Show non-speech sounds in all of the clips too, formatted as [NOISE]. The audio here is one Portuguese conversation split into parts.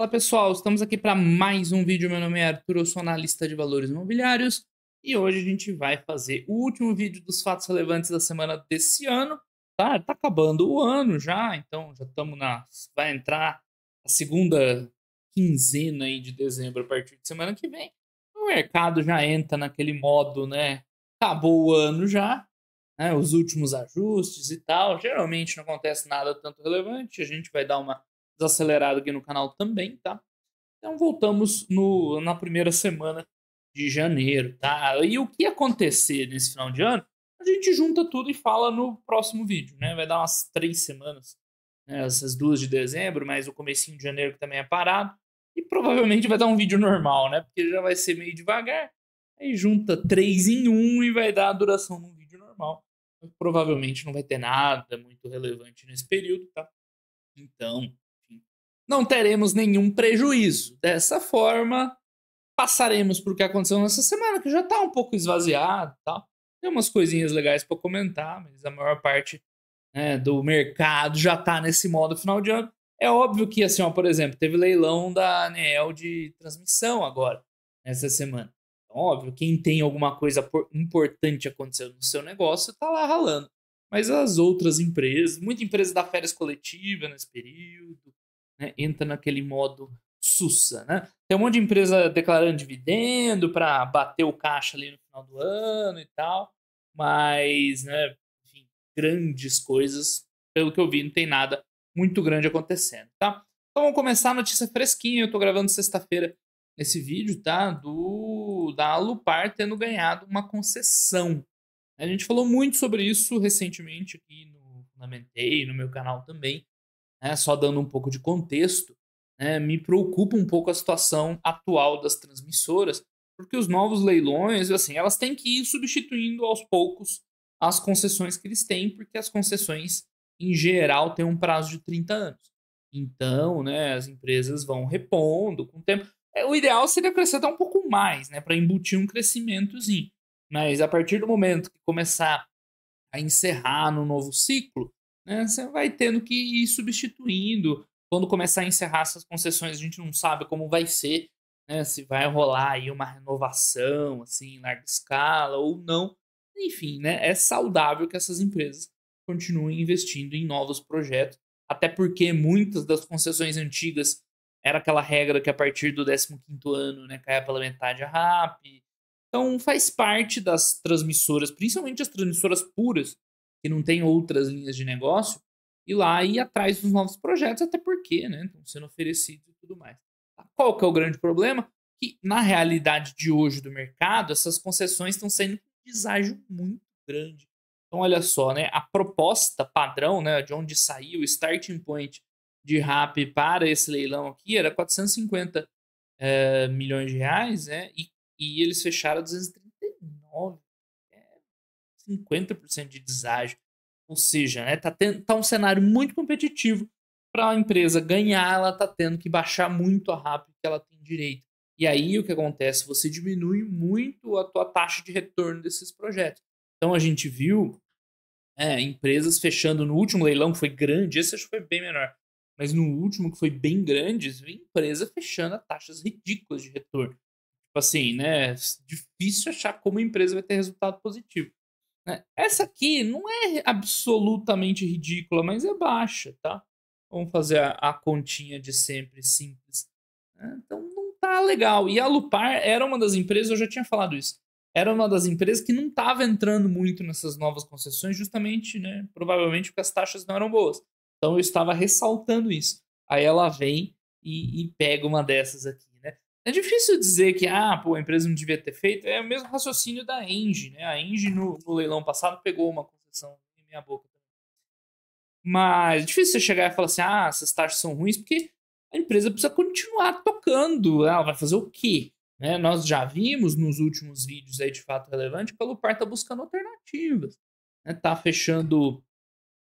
Fala pessoal, estamos aqui para mais um vídeo. Meu nome é Arthur, eu sou analista de valores imobiliários e hoje a gente vai fazer o último vídeo dos fatos relevantes da semana desse ano. Tá, tá acabando o ano já, então já estamos na. Vai entrar a segunda quinzena aí de dezembro a partir de semana que vem. O mercado já entra naquele modo, né? Acabou o ano já, né? os últimos ajustes e tal. Geralmente não acontece nada tanto relevante, a gente vai dar uma desacelerado aqui no canal também, tá? Então voltamos no, na primeira semana de janeiro, tá? E o que acontecer nesse final de ano, a gente junta tudo e fala no próximo vídeo, né? Vai dar umas três semanas, né? essas duas de dezembro, mais o comecinho de janeiro que também é parado. E provavelmente vai dar um vídeo normal, né? Porque já vai ser meio devagar. Aí junta três em um e vai dar a duração de um vídeo normal. provavelmente não vai ter nada muito relevante nesse período, tá? Então, não teremos nenhum prejuízo. Dessa forma, passaremos por o que aconteceu nessa semana, que já está um pouco esvaziado e tal. Tem umas coisinhas legais para comentar, mas a maior parte né, do mercado já está nesse modo final de ano. É óbvio que, assim, ó, por exemplo, teve leilão da Anel de transmissão agora, nessa semana. Então, óbvio, quem tem alguma coisa importante acontecendo no seu negócio está lá ralando. Mas as outras empresas, muita empresa da férias coletiva nesse período, né, entra naquele modo sussa, né? Tem um monte de empresa declarando dividendo para bater o caixa ali no final do ano e tal, mas, né, enfim, grandes coisas, pelo que eu vi, não tem nada muito grande acontecendo, tá? Então vamos começar a notícia fresquinha, eu estou gravando sexta-feira esse vídeo, tá? Do da Alupar tendo ganhado uma concessão. A gente falou muito sobre isso recentemente aqui no Fundamentei, no meu canal também, né, só dando um pouco de contexto, né, me preocupa um pouco a situação atual das transmissoras, porque os novos leilões, assim, elas têm que ir substituindo aos poucos as concessões que eles têm, porque as concessões, em geral, têm um prazo de 30 anos. Então, né, as empresas vão repondo com o tempo. É, o ideal seria crescer até um pouco mais, né, para embutir um crescimentozinho. Mas a partir do momento que começar a encerrar no novo ciclo, né? Você vai tendo que ir substituindo. Quando começar a encerrar essas concessões, a gente não sabe como vai ser, né? se vai rolar aí uma renovação assim, em larga escala ou não. Enfim, né? é saudável que essas empresas continuem investindo em novos projetos, até porque muitas das concessões antigas era aquela regra que a partir do 15º ano né, caia pela metade a RAP. Então faz parte das transmissoras, principalmente as transmissoras puras, que não tem outras linhas de negócio, e lá ir atrás dos novos projetos, até porque né, estão sendo oferecidos e tudo mais. Tá, qual que é o grande problema? Que na realidade de hoje do mercado, essas concessões estão sendo um deságio muito grande. Então, olha só, né, a proposta padrão né, de onde saiu o starting point de RAP para esse leilão aqui era 450 é, eh, milhões de reais, né, e, e eles fecharam 239. 50% de deságio. Ou seja, né, tá, tá um cenário muito competitivo para a empresa ganhar, ela tá tendo que baixar muito a RAP que ela tem direito. E aí o que acontece? Você diminui muito a tua taxa de retorno desses projetos. Então a gente viu é, empresas fechando no último leilão, que foi grande, esse acho que foi bem menor, mas no último que foi bem grande, empresa fechando a taxas ridículas de retorno. Tipo assim, né? Difícil achar como a empresa vai ter resultado positivo. Né? Essa aqui não é absolutamente ridícula, mas é baixa, tá? Vamos fazer a, a continha de sempre simples. Né? Então não tá legal. E a Lupar era uma das empresas, eu já tinha falado isso, era uma das empresas que não estava entrando muito nessas novas concessões, justamente, né? Provavelmente porque as taxas não eram boas. Então eu estava ressaltando isso. Aí ela vem e, e pega uma dessas aqui. É difícil dizer que ah, pô, a empresa não devia ter feito. É o mesmo raciocínio da Engie, né? A Engie no, no leilão passado pegou uma concessão em minha boca. Mas é difícil você chegar e falar assim: ah, essas taxas são ruins, porque a empresa precisa continuar tocando. Ah, ela vai fazer o quê? Né? Nós já vimos nos últimos vídeos aí de fato relevante que a Lupar está buscando alternativas. Está né? Tá fechando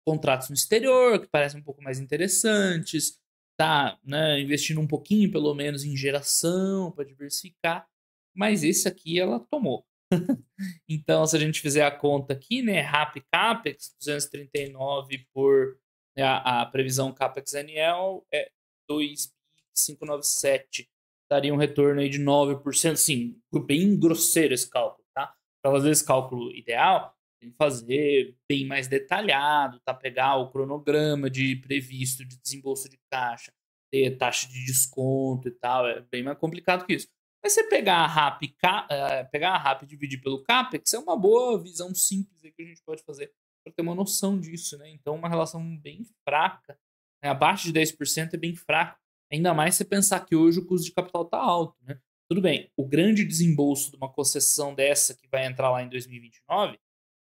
contratos no exterior, que parecem um pouco mais interessantes tá né, investindo um pouquinho, pelo menos, em geração para diversificar, mas esse aqui ela tomou. [LAUGHS] então, se a gente fizer a conta aqui, né, RAP CAPEX, 239 por né, a, a, previsão CAPEX annual é 2,597, daria um retorno aí de 9%, sim, bem grosseiro esse cálculo, tá? Para fazer esse cálculo ideal, fazer bem mais detalhado, tá? Pegar o cronograma de previsto de desembolso de caixa, ter taxa de desconto e tal, é bem mais complicado que isso. Mas você pegar a RAP, eh, pegar a RAP e dividir pelo CAPEX é uma boa visão simples que a gente pode fazer para ter uma noção disso, né? Então, uma relação bem fraca, né? abaixo de 10% é bem fraco. Ainda mais se pensar que hoje o custo de capital está alto, né? Tudo bem, o grande desembolso de uma concessão dessa que vai entrar lá em 2029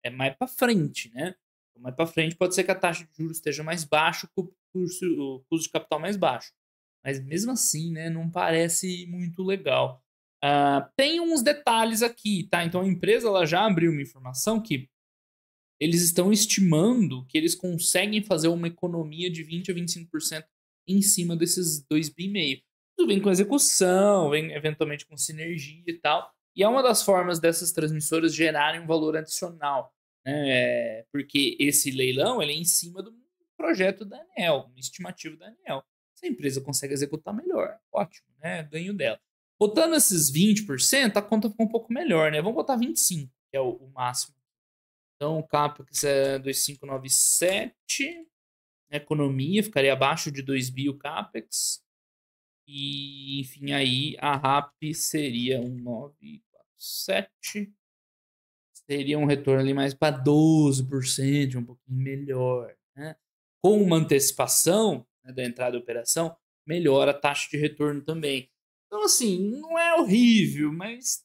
é mais para frente, né? Então, mais para frente pode ser que a taxa de juros esteja mais baixa, o custo, o custo de capital mais baixo. Mas mesmo assim, né, não parece muito legal. Uh, tem uns detalhes aqui, tá? Então a empresa ela já abriu uma informação que eles estão estimando que eles conseguem fazer uma economia de 20 a 25% em cima desses 2,5 bi. Tudo vem com execução, vem eventualmente com sinergia e tal. E é uma das formas dessas transmissoras gerarem um valor adicional né? porque esse leilão ele é em cima do projeto da ANEL, um estimativo da ANEL. Se a empresa consegue executar melhor, ótimo, né? ganho dela. Botando esses 20%, a conta ficou um pouco melhor, né? Vamos botar 25, que é o, o máximo. Então, o CAPEX é 2597, economia ficaria abaixo de 2 bi o CAPEX. E, enfim, aí a RAP seria um teria um retorno ali mais para 12%, um pouquinho melhor. Né? Com uma antecipação né, da entrada da operação, melhora a taxa de retorno também. Então, assim, não é horrível, mas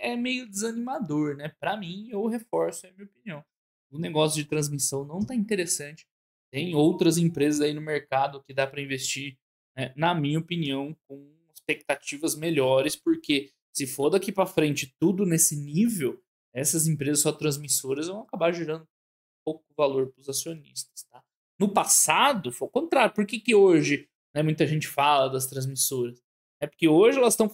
é meio desanimador, né? Para mim, eu reforço é a minha opinião. O negócio de transmissão não está interessante. Tem outras empresas aí no mercado que dá para investir, né? na minha opinião, com expectativas melhores, porque se for daqui para frente tudo nesse nível, essas empresas só transmissoras vão acabar gerando pouco valor para os acionistas. Tá? No passado, foi o contrário. Por que, que hoje né, muita gente fala das transmissoras? É porque hoje elas estão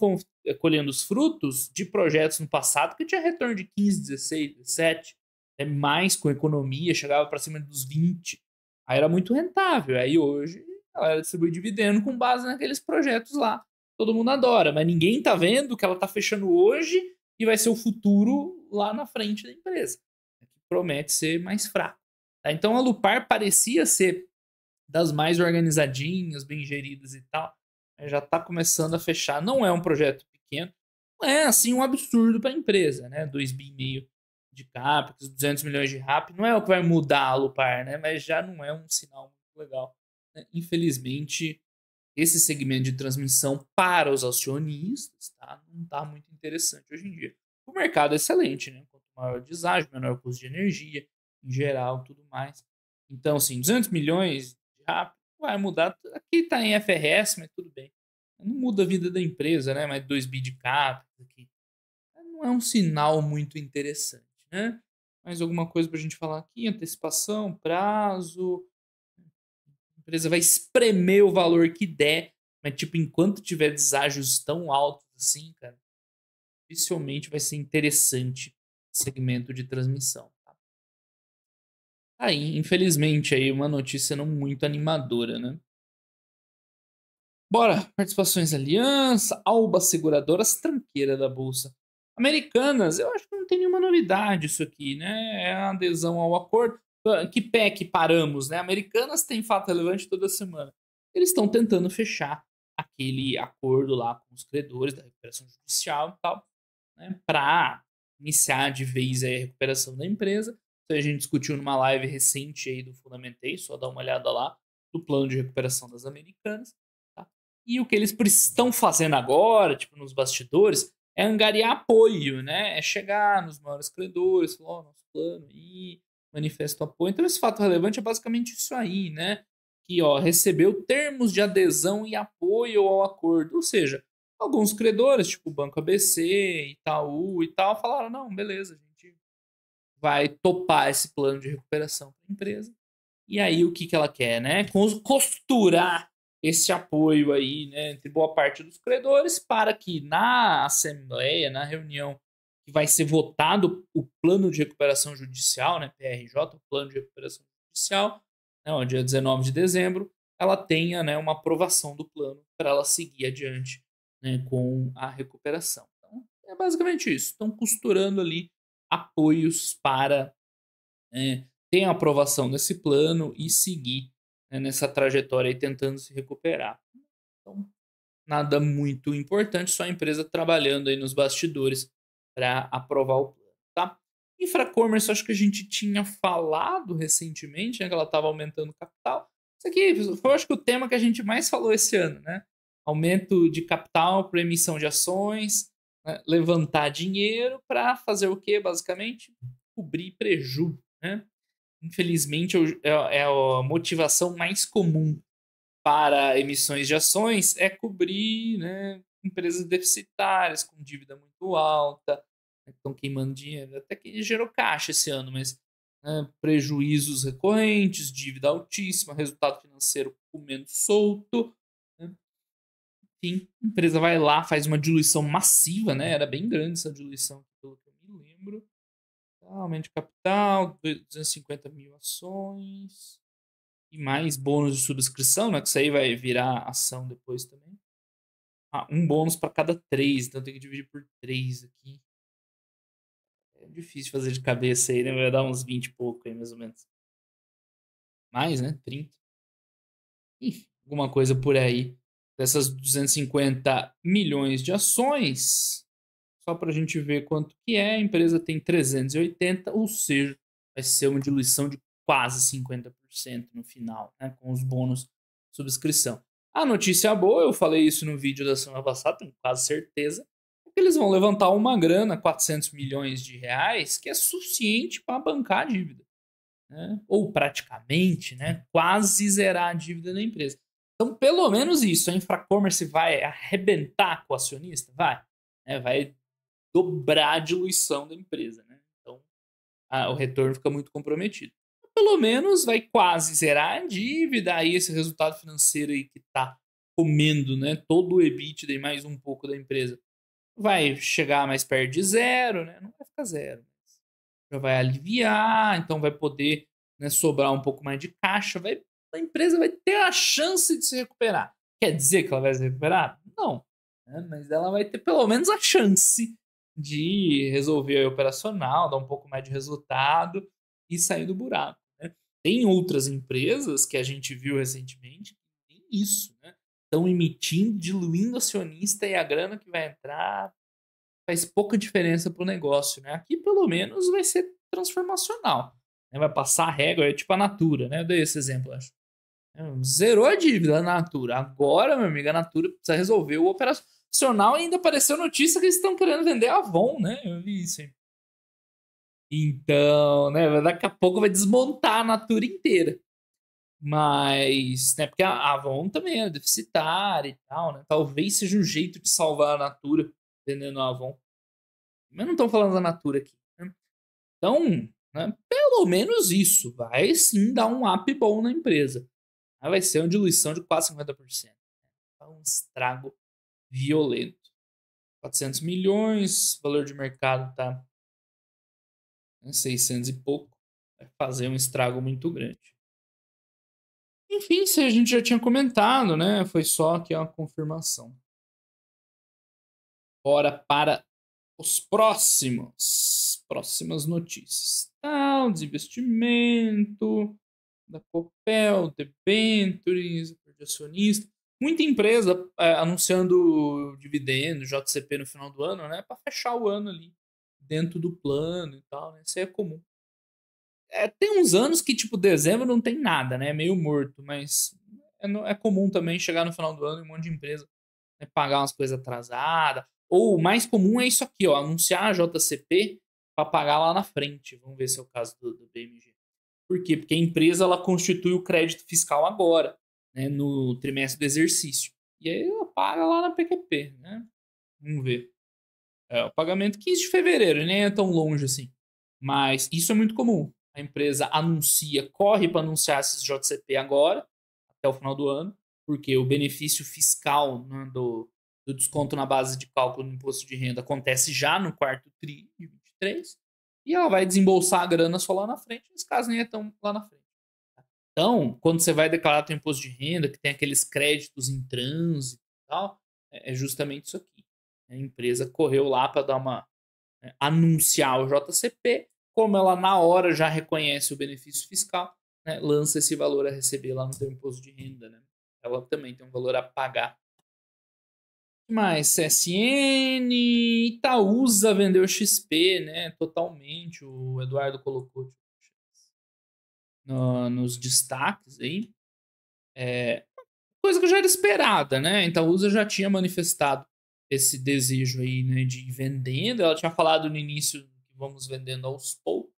eh, colhendo os frutos de projetos no passado que tinha retorno de 15, 16, 17, até mais com economia, chegava para cima dos 20. Aí era muito rentável. Aí hoje ela distribui dividendo com base naqueles projetos lá. Todo mundo adora, mas ninguém está vendo que ela está fechando hoje e vai ser o futuro lá na frente da empresa, né, que promete ser mais fraco. Tá? Então a Lupar parecia ser das mais organizadinhas, bem geridas e tal, já está começando a fechar. Não é um projeto pequeno, não é assim um absurdo para a empresa, né? bilhões bi meio de CAPEX, 200 milhões de RAP, não é o que vai mudar a Lupar, né? Mas já não é um sinal muito legal. Né? Infelizmente, esse segmento de transmissão para os acionistas tá? não está muito interessante hoje em dia o mercado é excelente, né? Quanto maior o deságio, menor o custo de energia, em geral, tudo mais. Então, assim, 200 milhões já vai mudar. Aqui está em FRS, mas tudo bem. Não muda a vida da empresa, né? Mas 2 bi de cap, aqui. não é um sinal muito interessante, né? Mais alguma coisa para a gente falar aqui? Antecipação, prazo. A empresa vai espremer o valor que der, mas, tipo, enquanto tiver deságios tão altos assim, cara, dificilmente vai ser interessante segmento de transmissão. Tá? Aí, infelizmente, aí uma notícia não muito animadora, né? Bora, participações Aliança, Alba Seguradoras, tranqueira da Bolsa. Americanas, eu acho que não tem nenhuma novidade isso aqui, né? É a adesão ao acordo. Que pé que paramos, né? Americanas tem fato relevante toda semana. Eles estão tentando fechar aquele acordo lá com os credores da recuperação judicial e tal né, para iniciar de vez a recuperação da empresa. Então, a gente discutiu numa live recente aí do Fundamentei, só dá uma olhada lá, do plano de recuperação das americanas. Tá? E o que eles estão fazendo agora, tipo, nos bastidores, é angariar apoio, né? É chegar nos maiores credores, falar, ó, oh, nosso plano e manifesta apoio. Então, esse fato relevante é basicamente isso aí, né? Que ó, recebeu termos de adesão e apoio ao acordo. Ou seja, Alguns credores, tipo Banco ABC, Itaú e tal, falaram: não, beleza, a gente vai topar esse plano de recuperação para a empresa. E aí o que, que ela quer, né? Costurar esse apoio aí, né, entre boa parte dos credores, para que na assembleia, na reunião que vai ser votado o plano de recuperação judicial, né, PRJ, o plano de recuperação judicial, né, ó, dia 19 de dezembro, ela tenha né, uma aprovação do plano para ela seguir adiante né, com a recuperação. Então, é basicamente isso. Estão costurando ali apoios para né, ter a aprovação desse plano e seguir né, nessa trajetória e tentando se recuperar. Então, nada muito importante, só a empresa trabalhando aí nos bastidores para aprovar o plano, tá? Infracommerce, acho que a gente tinha falado recentemente, né, que ela estava aumentando o capital. Isso aqui foi, acho que, o tema que a gente mais falou esse ano, né? aumento de capital para emissão de ações, né? levantar dinheiro para fazer o que, basicamente? Cobrir prejuízo. Né? Infelizmente, é, é a motivação mais comum para emissões de ações é cobrir né, empresas deficitárias com dívida muito alta, né, que estão queimando dinheiro, até que gerou caixa esse ano, mas né, prejuízos recorrentes, dívida altíssima, resultado financeiro comendo solto, Sim, a empresa vai lá, faz uma diluição massiva, né? Era bem grande essa diluição, pelo que eu me lembro. Aumento de capital, 250 mil ações. E mais bônus de subscrição, né? Que isso aí vai virar ação depois também. Ah, um bônus para cada três, então tem que dividir por três aqui. É difícil fazer de cabeça aí, né? Vai dar uns 20 e pouco aí, mais ou menos. Mais, né? 30. Ih, alguma coisa por aí dessas 250 milhões de ações, só para a gente ver quanto que é, a empresa tem 380, ou seja, vai ser uma diluição de quase 50% no final, né, com os bônus subscrição. A notícia boa, eu falei isso no vídeo da semana passada, tenho quase certeza, é que eles vão levantar uma grana, 400 milhões de reais, que é suficiente para bancar a dívida. Né? Ou praticamente, né? quase zerar a dívida da empresa. Então, pelo menos isso. A Infracommerce vai arrebentar com o acionista? Vai. É, vai dobrar a diluição da empresa. Né? Então, a, o retorno fica muito comprometido. Pelo menos vai quase zerar a dívida. Aí esse resultado financeiro aí que está comendo né, todo o EBITDA e mais um pouco da empresa vai chegar mais perto de zero. Né? Não vai ficar zero. Já vai aliviar, então vai poder né, sobrar um pouco mais de caixa. Vai a empresa vai ter a chance de se recuperar. Quer dizer que ela vai se recuperar? Não. Né? Mas ela vai ter pelo menos a chance de resolver o operacional, dar um pouco mais de resultado e sair do buraco. Né? Tem outras empresas que a gente viu recentemente que tem isso, né? Estão emitindo, diluindo acionista e a grana que vai entrar faz pouca diferença para o negócio, né? Aqui, pelo menos, vai ser transformacional. Né? Vai passar a régua, é tipo a Natura, né? Eu dei esse exemplo, acho. Zerou a dívida, da Natura. Agora, meu amigo, a Natura precisa resolver o operacional e ainda apareceu notícia que eles estão querendo vender a Avon, né? Eu vi isso aí. Então, né, daqui a pouco vai desmontar a Natura inteira. Mas, né, porque a Avon também é deficitária e tal, né? Talvez seja um jeito de salvar a Natura, vendendo a Avon. Mas não estão falando da Natura aqui. Né? Então, né, pelo menos isso. Vai sim dar um up bom na empresa. Aí vai ser uma diluição de quase 50%. É então, um estrago violento. 400 milhões, valor de mercado tá 600 e pouco. Vai fazer um estrago muito grande. Enfim, se a gente já tinha comentado, né? Foi só aqui uma confirmação. Bora para os próximos. Próximas notícias. Tal, tá, desinvestimento da Copel, debentures, de acionista, muita empresa é, anunciando dividendo, JCP no final do ano, né, para fechar o ano ali dentro do plano e tal, né, isso aí é comum. É, tem uns anos que tipo dezembro não tem nada, né, meio morto, mas é, é comum também chegar no final do ano e um monte de empresa né, pagar umas coisas atrasadas. Ou o mais comum é isso aqui, ó, anunciar a JCP para pagar lá na frente. Vamos ver se é o caso do, do BMG. Por quê? Porque a empresa ela constitui o crédito fiscal agora, né, no trimestre do exercício. E aí ela paga lá na PQP, né? Vamos ver. É, o pagamento 15 de fevereiro, nem é tão longe assim. Mas isso é muito comum. A empresa anuncia, corre para anunciar esses JCP agora, até o final do ano, porque o benefício fiscal né, do, do desconto na base de cálculo do imposto de renda acontece já no quarto TRI de 23 e ela vai desembolsar a grana só lá na frente, nesse caso nem é tão lá na frente. Então, quando você vai declarar teu imposto de renda, que tem aqueles créditos em trânsito e tal, é, é justamente isso aqui. A empresa correu lá para dar uma né, anunciar o JCP, como ela na hora já reconhece o benefício fiscal, né, lança esse valor a receber lá no seu imposto de renda, né? Ela também tem um valor a pagar mais? CSN, Itaúsa vendeu XP, né? Totalmente. O Eduardo colocou tipo, no, nos destaques aí. É, coisa que já era esperada, né? Itaúsa já tinha manifestado esse desejo aí, né, de ir vendendo. Ela tinha falado no início que vamos vendendo aos poucos.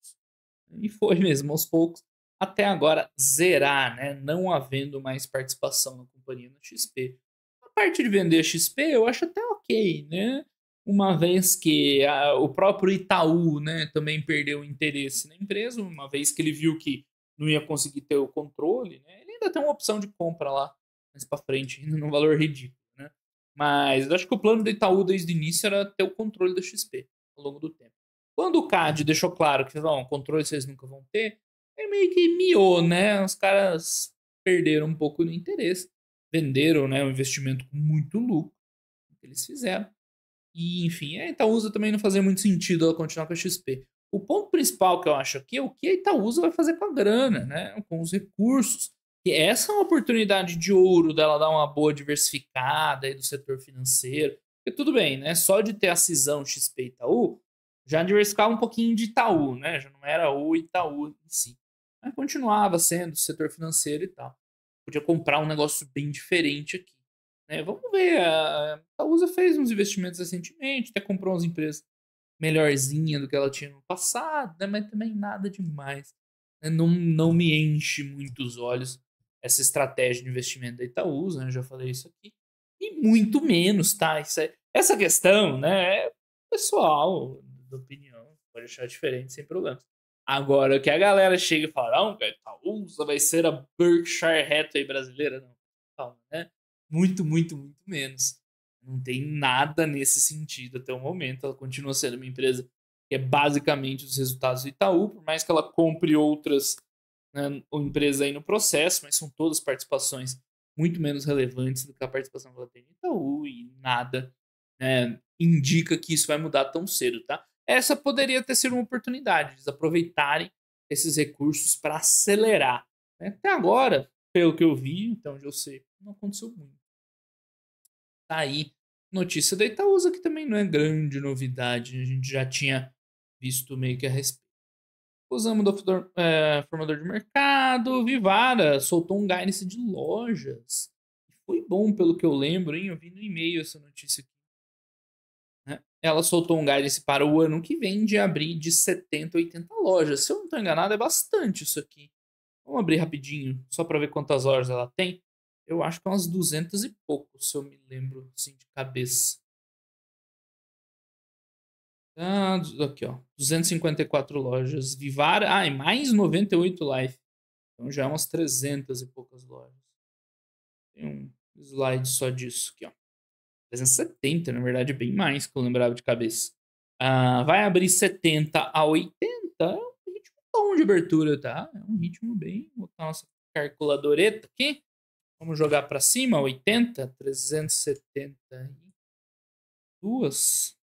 E foi mesmo, aos poucos. Até agora zerar, né? Não havendo mais participação na companhia no XP parte de vender XP eu acho até ok, né? Uma vez que a, o próprio Itaú né, também perdeu o interesse na empresa, uma vez que ele viu que não ia conseguir ter o controle, né? Ele ainda tem uma opção de compra lá mais para frente, num valor ridículo, né? Mas eu acho que o plano do Itaú desde o início era ter o controle da XP ao longo do tempo. Quando o CAD deixou claro que o controle vocês nunca vão ter, ele meio que miou, né? Os caras perderam um pouco do interesse venderam né, um investimento com muito lucro, que eles fizeram. E, enfim, a Itaúsa também não fazia muito sentido ela continuar com a XP. O ponto principal que eu acho aqui é o que a Itaúsa vai fazer com a grana, né? com os recursos. E essa é uma oportunidade de ouro dela dar uma boa diversificada aí do setor financeiro. Porque tudo bem, né? Só de ter a cisão XP Itaú, já diversificava um pouquinho de Itaú, né? Já não era o Itaú em si. Mas continuava sendo o setor financeiro e tal podia comprar um negócio bem diferente aqui. Né? Vamos ver, a, a fez uns investimentos recentemente, até comprou umas empresas melhorzinha do que ela tinha no passado, né? mas também nada demais. Né? Não, não me enche muito os olhos essa estratégia de investimento da Itaúsa, né? eu já falei isso aqui. E muito menos, tá? É, essa questão né, é pessoal, da opinião, pode achar diferente sem problemas. Agora, que a galera chega e fala, não, velho, Itaúsa tá, vai ser a Berkshire Hathaway brasileira. Não, fala, né? Muito, muito, muito menos. Não tem nada nesse sentido até o momento. Ela continua sendo uma empresa que é basicamente os resultados do Itaú, por mais que ela compre outras né, empresas aí no processo, mas são todas participações muito menos relevantes do que a participação que ela tem no Itaú e nada né, indica que isso vai mudar tão cedo, tá? essa poderia ter sido uma oportunidade, eles aproveitarem esses recursos para acelerar. Né? Até agora, pelo que eu vi, então eu sei, não aconteceu muito. Tá aí notícia da Itaúsa, que também não é grande novidade, a gente já tinha visto meio que a respeito. Usamos do é, formador de mercado, Vivara soltou um guidance de lojas. Foi bom, pelo que eu lembro, hein? Eu vi no e-mail essa notícia aqui. Né? Ela soltou um guidance para o ano que vem de abrir de 70 a 80 lojas. Se eu não estou enganado, é bastante isso aqui. Vamos abrir rapidinho, só para ver quantas horas ela tem. Eu acho que é umas 200 e pouco, se eu me lembro assim de cabeça. Ah, aqui, ó. 254 lojas. Vivar, ah, e mais 98 live. Então já é umas 300 e poucas lojas. Tem um slide só disso aqui, ó. 370, na verdade, bem mais que eu lembrava de cabeça. Uh, vai abrir 70 a 80, é um ritmo bom de abertura, tá? É um ritmo bem. Vou botar nossa calculadoreta aqui. Vamos jogar para cima, 80, 372. duas.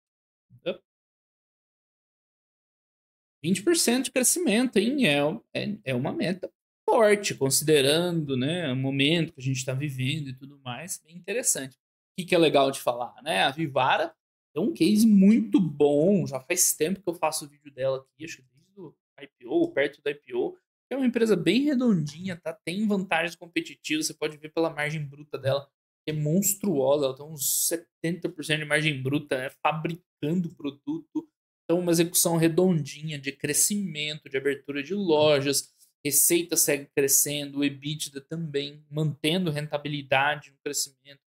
20% de crescimento, hein? É, é, é uma meta forte, considerando né, o momento que a gente está vivendo e tudo mais, bem interessante que, que é legal de falar, né? A Vivara é um case muito bom, já faz tempo que eu faço vídeo dela aqui, acho que desde o IPO, perto do IPO. É uma empresa bem redondinha, tá? Tem vantagens competitivas, você pode ver pela margem bruta dela, que é monstruosa, ela tem uns 70% de margem bruta, né? fabricando produto. Então, uma execução redondinha de crescimento, de abertura de lojas, receita segue crescendo, o EBITDA também, mantendo rentabilidade, no crescimento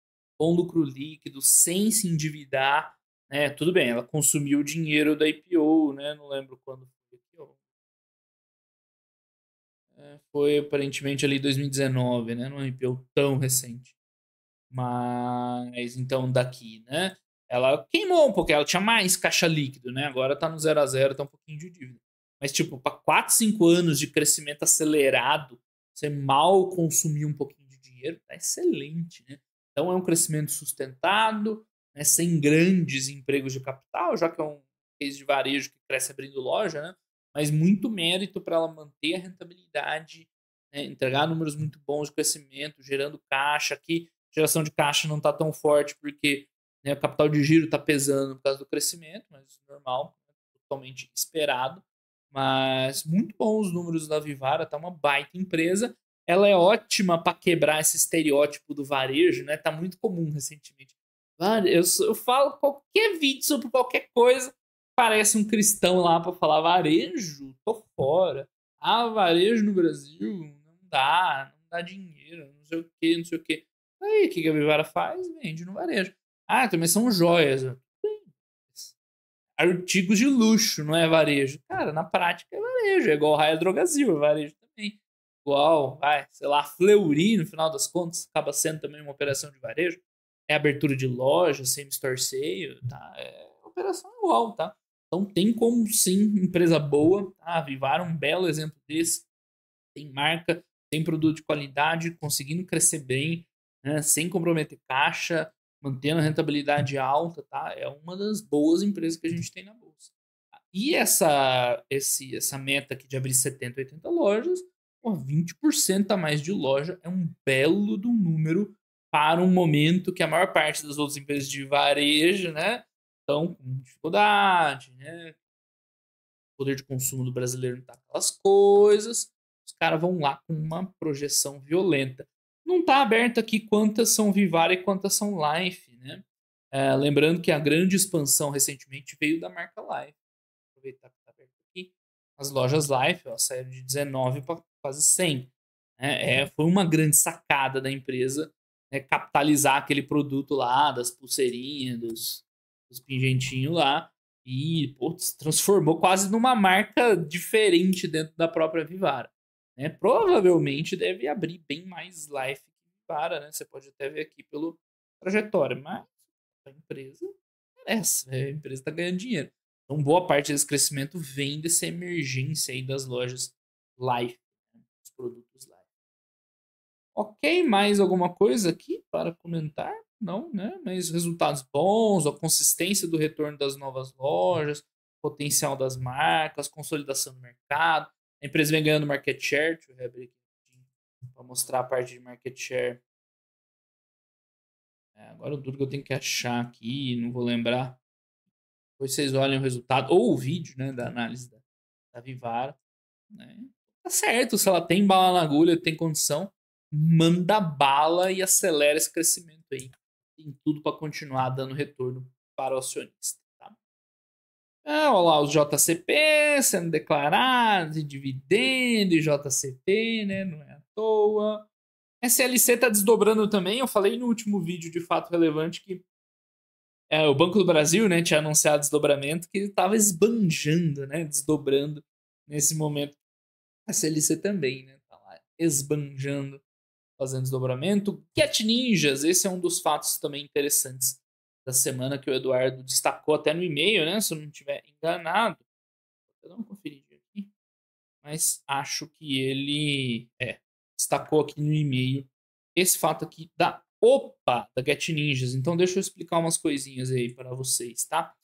bom lucro líquido, sem se endividar, né? Tudo bem, ela consumiu o dinheiro da IPO, né? Não lembro quando foi IPO. É, foi aparentemente ali 2019, né? Não é IPO tão recente. Mas então daqui, né? Ela queimou um pouquinho, ela tinha mais caixa líquido, né? Agora tá no zero a zero, tá um pouquinho de dívida. Mas, tipo, para 4, 5 anos de crescimento acelerado, você mal consumir um pouquinho de dinheiro, tá excelente, né? Então é um crescimento sustentado, né, sem grandes empregos de capital, já que é um case de varejo que cresce abrindo loja, né, mas muito mérito para ela manter a rentabilidade, né, entregar números muito bons de crescimento, gerando caixa, Aqui geração de caixa não está tão forte porque né, o capital de giro está pesando por causa do crescimento, mas normal, totalmente esperado. Mas muito bons números da Vivara, tá uma baita empresa ela é ótima para quebrar esse estereótipo do varejo, né? Tá muito comum recentemente. Eu, eu falo qualquer vídeo sobre qualquer coisa, parece um cristão lá para falar varejo, tô fora. Ah, varejo no Brasil não dá, não dá dinheiro, não sei o que, não sei o que. Aí, o que a Vivara faz? Vende no varejo. Ah, também são joias. Artigos de luxo, não é varejo. Cara, na prática é varejo, é igual raia drogazil, é varejo também igual, vai, sei lá, Fleury, no final das contas, acaba sendo também uma operação de varejo. É abertura de loja, sem storseio tá? É operação igual, tá? Então tem como sim, empresa boa, tá? vivar um belo exemplo desse. Tem marca, tem produto de qualidade, conseguindo crescer bem, né? sem comprometer caixa, mantendo a rentabilidade alta, tá? É uma das boas empresas que a gente tem na bolsa. E essa, esse, essa meta aqui de abrir 70, 80 lojas 20% a mais de loja é um belo do número para um momento que a maior parte das outras empresas de varejo, né, estão com dificuldade, né? O poder de consumo do brasileiro não está aquelas coisas. Os caras vão lá com uma projeção violenta. Não está aberto aqui quantas são Vivara e quantas são Life, né? É, lembrando que a grande expansão recentemente veio da marca Life. Aproveitar as lojas Life, elas saíram de 19 para quase 100. É, né? é, foi uma grande sacada da empresa né, capitalizar aquele produto lá, das pulseirinhas, dos, dos pingentinhos lá, e putz, transformou quase numa marca diferente dentro da própria Vivara. Né? Provavelmente deve abrir bem mais Life que Vivara, né? Você pode até ver aqui pelo trajetória, mas a empresa merece, né? a empresa está ganhando dinheiro. Então, boa parte desse crescimento vem dessa emergência aí das lojas live, né? dos produtos live. Ok, mais alguma coisa aqui para comentar? Não, né? Mas resultados bons, a consistência do retorno das novas lojas, potencial das marcas, consolidação do mercado. A empresa vem ganhando market share. Deixa eu reabrir aqui para mostrar a parte de market share. É, agora o duro que eu tenho que achar aqui, não vou lembrar. Depois vocês olhem o resultado, ou o vídeo, né, da análise da, da Vivara. Né? Tá certo, se ela tem bala na agulha, tem condição, manda bala e acelera esse crescimento aí. Tem tudo para continuar dando retorno para o acionista. Tá? Ah, olha lá os JCP sendo declarados, e dividendo, e JCP, né? Não é à toa. SLC tá desdobrando também. Eu falei no último vídeo de fato relevante que é, o Banco do Brasil, né, tinha anunciado desdobramento que estava esbanjando, né, desdobrando nesse momento. A CLC também, né, tá lá esbanjando, fazendo desdobramento. Cat Ninjas, esse é um dos fatos também interessantes da semana que o Eduardo destacou até no e-mail, né, se eu não estiver enganado. Vou dar uma conferida aqui, mas acho que ele é, destacou aqui no e-mail esse fato aqui da Opa, da Get Ninjas. Então deixa eu explicar umas coisinhas aí para vocês, tá?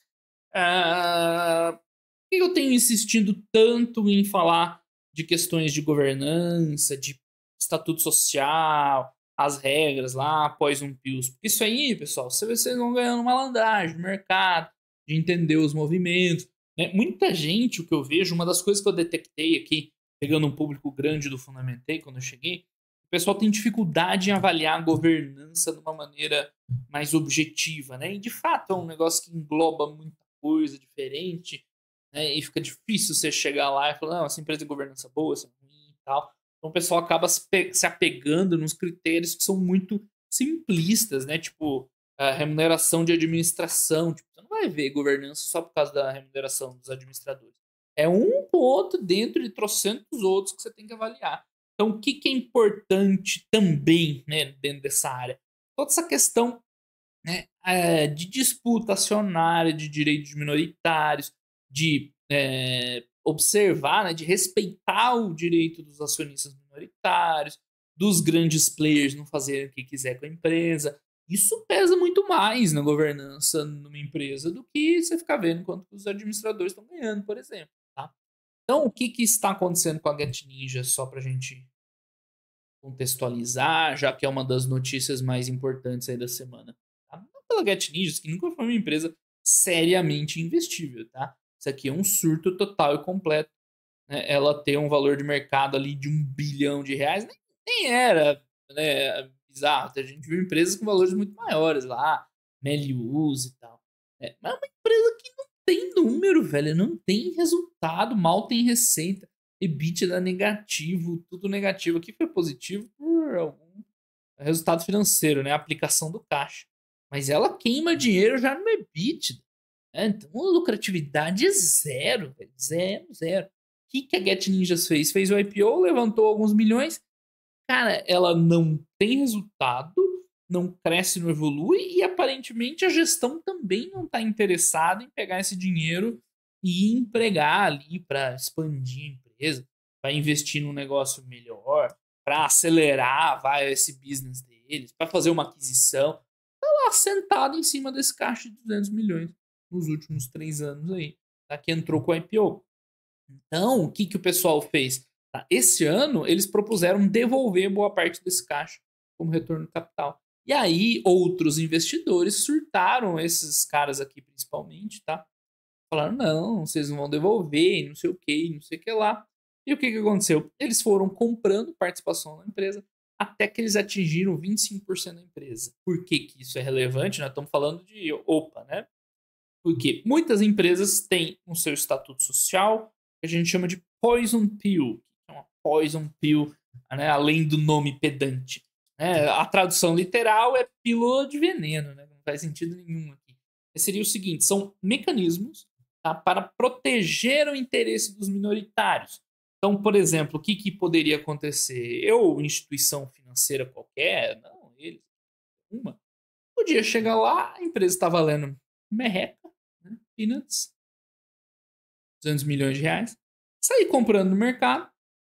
Uh, por que eu tenho insistido tanto em falar de questões de governança, de estatuto social, as regras lá, pós um pius? Isso aí, pessoal, vocês vão ganhando malandragem, mercado, de entender os movimentos. Né? Muita gente, o que eu vejo, uma das coisas que eu detectei aqui, pegando um público grande do Fundamentei quando eu cheguei, o pessoal tem dificuldade em avaliar a governança de uma maneira mais objetiva, né? E de fato é um negócio que engloba muita coisa diferente, né? E fica difícil você chegar lá e falar, não, essa empresa de é governança boa, essa é ruim e tal. Então o pessoal acaba se apegando nos critérios que são muito simplistas, né? Tipo, a remuneração de administração. Tipo, você não vai ver governança só por causa da remuneração dos administradores. É um ponto dentro de trocentos outros que você tem que avaliar. Então, o que, que é importante também né, dentro dessa área? Toda essa questão né, é, de disputa acionária, de direitos minoritários, de é, observar, né, de respeitar o direito dos acionistas minoritários, dos grandes players não fazerem o que quiser com a empresa. Isso pesa muito mais na governança numa empresa do que você ficar vendo quanto os administradores estão ganhando, por exemplo. Então, o que, que está acontecendo com a Get Ninja, só para a gente contextualizar, já que é uma das notícias mais importantes aí da semana. Tá? Não pela Get Ninja, que nunca foi uma empresa seriamente investível, tá? Isso aqui é um surto total e completo. Né? Ela tem um valor de mercado ali de um bilhão de reais, nem, nem era né, bizarro. A gente viu empresas com valores muito maiores lá, Melius e tal. É, mas é uma empresa que não tem uhum. número, velho. Não tem resultado. Mal tem receita. EBITDA negativo, tudo negativo. Aqui foi positivo por algum resultado financeiro, né? aplicação do caixa. Mas ela queima uhum. dinheiro já no EBITDA. É, Então, lucratividade é zero, velho. Zero, zero. O que, que a Get Ninjas fez? Fez o IPO, levantou alguns milhões. Cara, ela não tem resultado não cresce, não evolui, e aparentemente a gestão também não está interessada em pegar esse dinheiro e empregar ali para expandir a empresa, para investir num negócio melhor, para acelerar vai, esse business deles, para fazer uma aquisição. Está lá sentado em cima desse caixa de 200 milhões nos últimos três anos aí, tá? que entrou com a IPO. Então, o que, que o pessoal fez? Tá? Esse ano, eles propuseram devolver boa parte desse caixa como retorno capital. E aí outros investidores surtaram esses caras aqui principalmente, tá? Falaram, não, vocês não vão devolver, não sei o que, não sei o que lá. E o que, que aconteceu? Eles foram comprando participação na empresa até que eles atingiram 25% da empresa. Por que, que isso é relevante? Nós estamos falando de OPA, né? Porque muitas empresas têm no seu estatuto social que a gente chama de poison pill, é uma poison pill, né? além do nome pedante. É, a tradução literal é pílula de veneno, né? não faz sentido nenhum aqui. Seria o seguinte: são mecanismos tá, para proteger o interesse dos minoritários. Então, por exemplo, o que, que poderia acontecer? Eu, instituição financeira qualquer, não, eles, uma, podia chegar lá, a empresa está valendo merreca, né? peanuts, 200 milhões de reais, sair comprando no mercado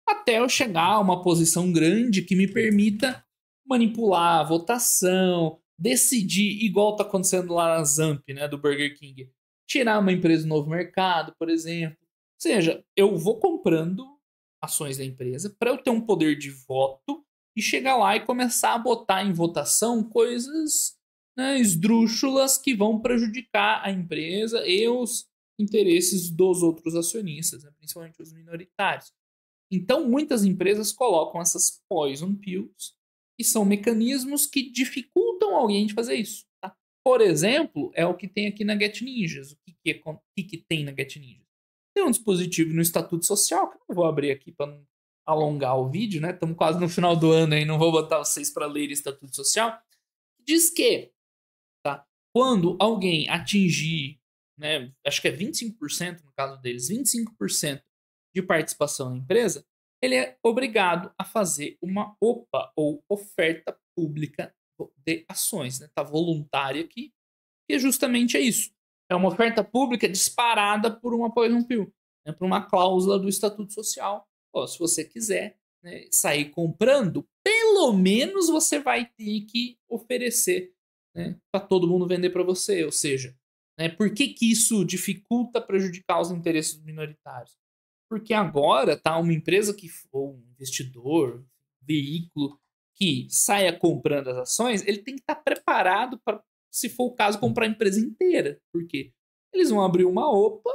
até eu chegar a uma posição grande que me permita manipular a votação, decidir, igual está acontecendo lá na Zamp, né, do Burger King, tirar uma empresa do novo mercado, por exemplo. Ou seja, eu vou comprando ações da empresa para eu ter um poder de voto e chegar lá e começar a botar em votação coisas né, esdrúxulas que vão prejudicar a empresa e os interesses dos outros acionistas, né, principalmente os minoritários. Então, muitas empresas colocam essas poison pills que são mecanismos que dificultam alguém de fazer isso. Tá? Por exemplo, é o que tem aqui na Get Ninjas. O que, que, é, o que, que tem na Get Ninjas? Tem um dispositivo no Estatuto Social, que eu não vou abrir aqui para alongar o vídeo, né? Estamos quase no final do ano aí, não vou botar vocês para ler Estatuto Social. Diz que tá? quando alguém atingir, né, acho que é 25% no caso deles, 25% de participação na empresa, ele é obrigado a fazer uma OPA, ou oferta pública de ações. Está né? Tá voluntária aqui, que é justamente é isso. É uma oferta pública disparada por um poison né? por uma cláusula do Estatuto Social. Ó, se você quiser né, sair comprando, pelo menos você vai ter que oferecer né, para todo mundo vender para você. Ou seja, né, por que, que isso dificulta prejudicar os interesses minoritários? porque agora tá uma empresa que for um investidor, veículo que saia comprando as ações, ele tem que estar tá preparado para, se for o caso, comprar a empresa inteira, porque eles vão abrir uma OPA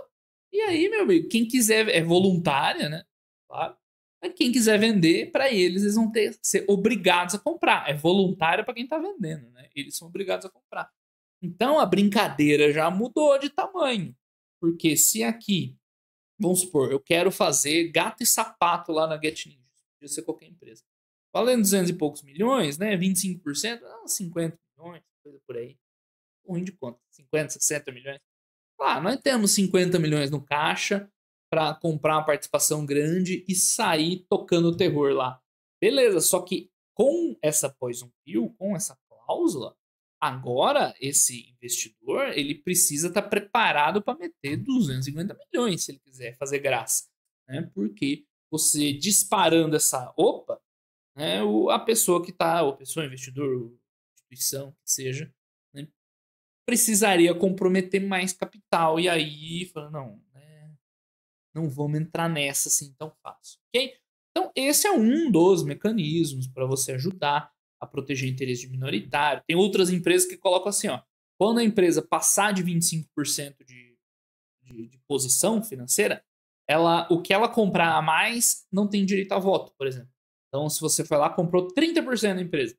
e aí, meu amigo, quem quiser é voluntária, né? Claro. Mas quem quiser vender para eles, eles vão ter ser obrigados a comprar. É voluntária para quem está vendendo, né? Eles são obrigados a comprar. Então a brincadeira já mudou de tamanho, porque se aqui Vamos supor, eu quero fazer gato e sapato lá na Get Ninja. Podia ser qualquer empresa. Valendo 200 e poucos milhões, né? 25%, ah, 50 milhões, coisa por aí. Ruim de conta. 50, 60 milhões. Ah, nós temos 50 milhões no caixa para comprar uma participação grande e sair tocando o terror lá. Beleza, só que com essa Poison Pill, com essa cláusula, Agora, esse investidor, ele precisa estar tá preparado para meter 250 milhões, se ele quiser fazer graça. Né? Porque você disparando essa opa, né, o, a pessoa que está, ou pessoa, investidor, instituição, que seja, né, precisaria comprometer mais capital. E aí, fala, não, né, não vamos entrar nessa assim tão fácil. Ok? Então, esse é um dos mecanismos para você ajudar a proteger interesse de minoritário. Tem outras empresas que colocam assim, ó, quando a empresa passar de 25% de, de, de posição financeira, ela, o que ela comprar a mais não tem direito a voto, por exemplo. Então, se você foi lá comprou 30% da empresa,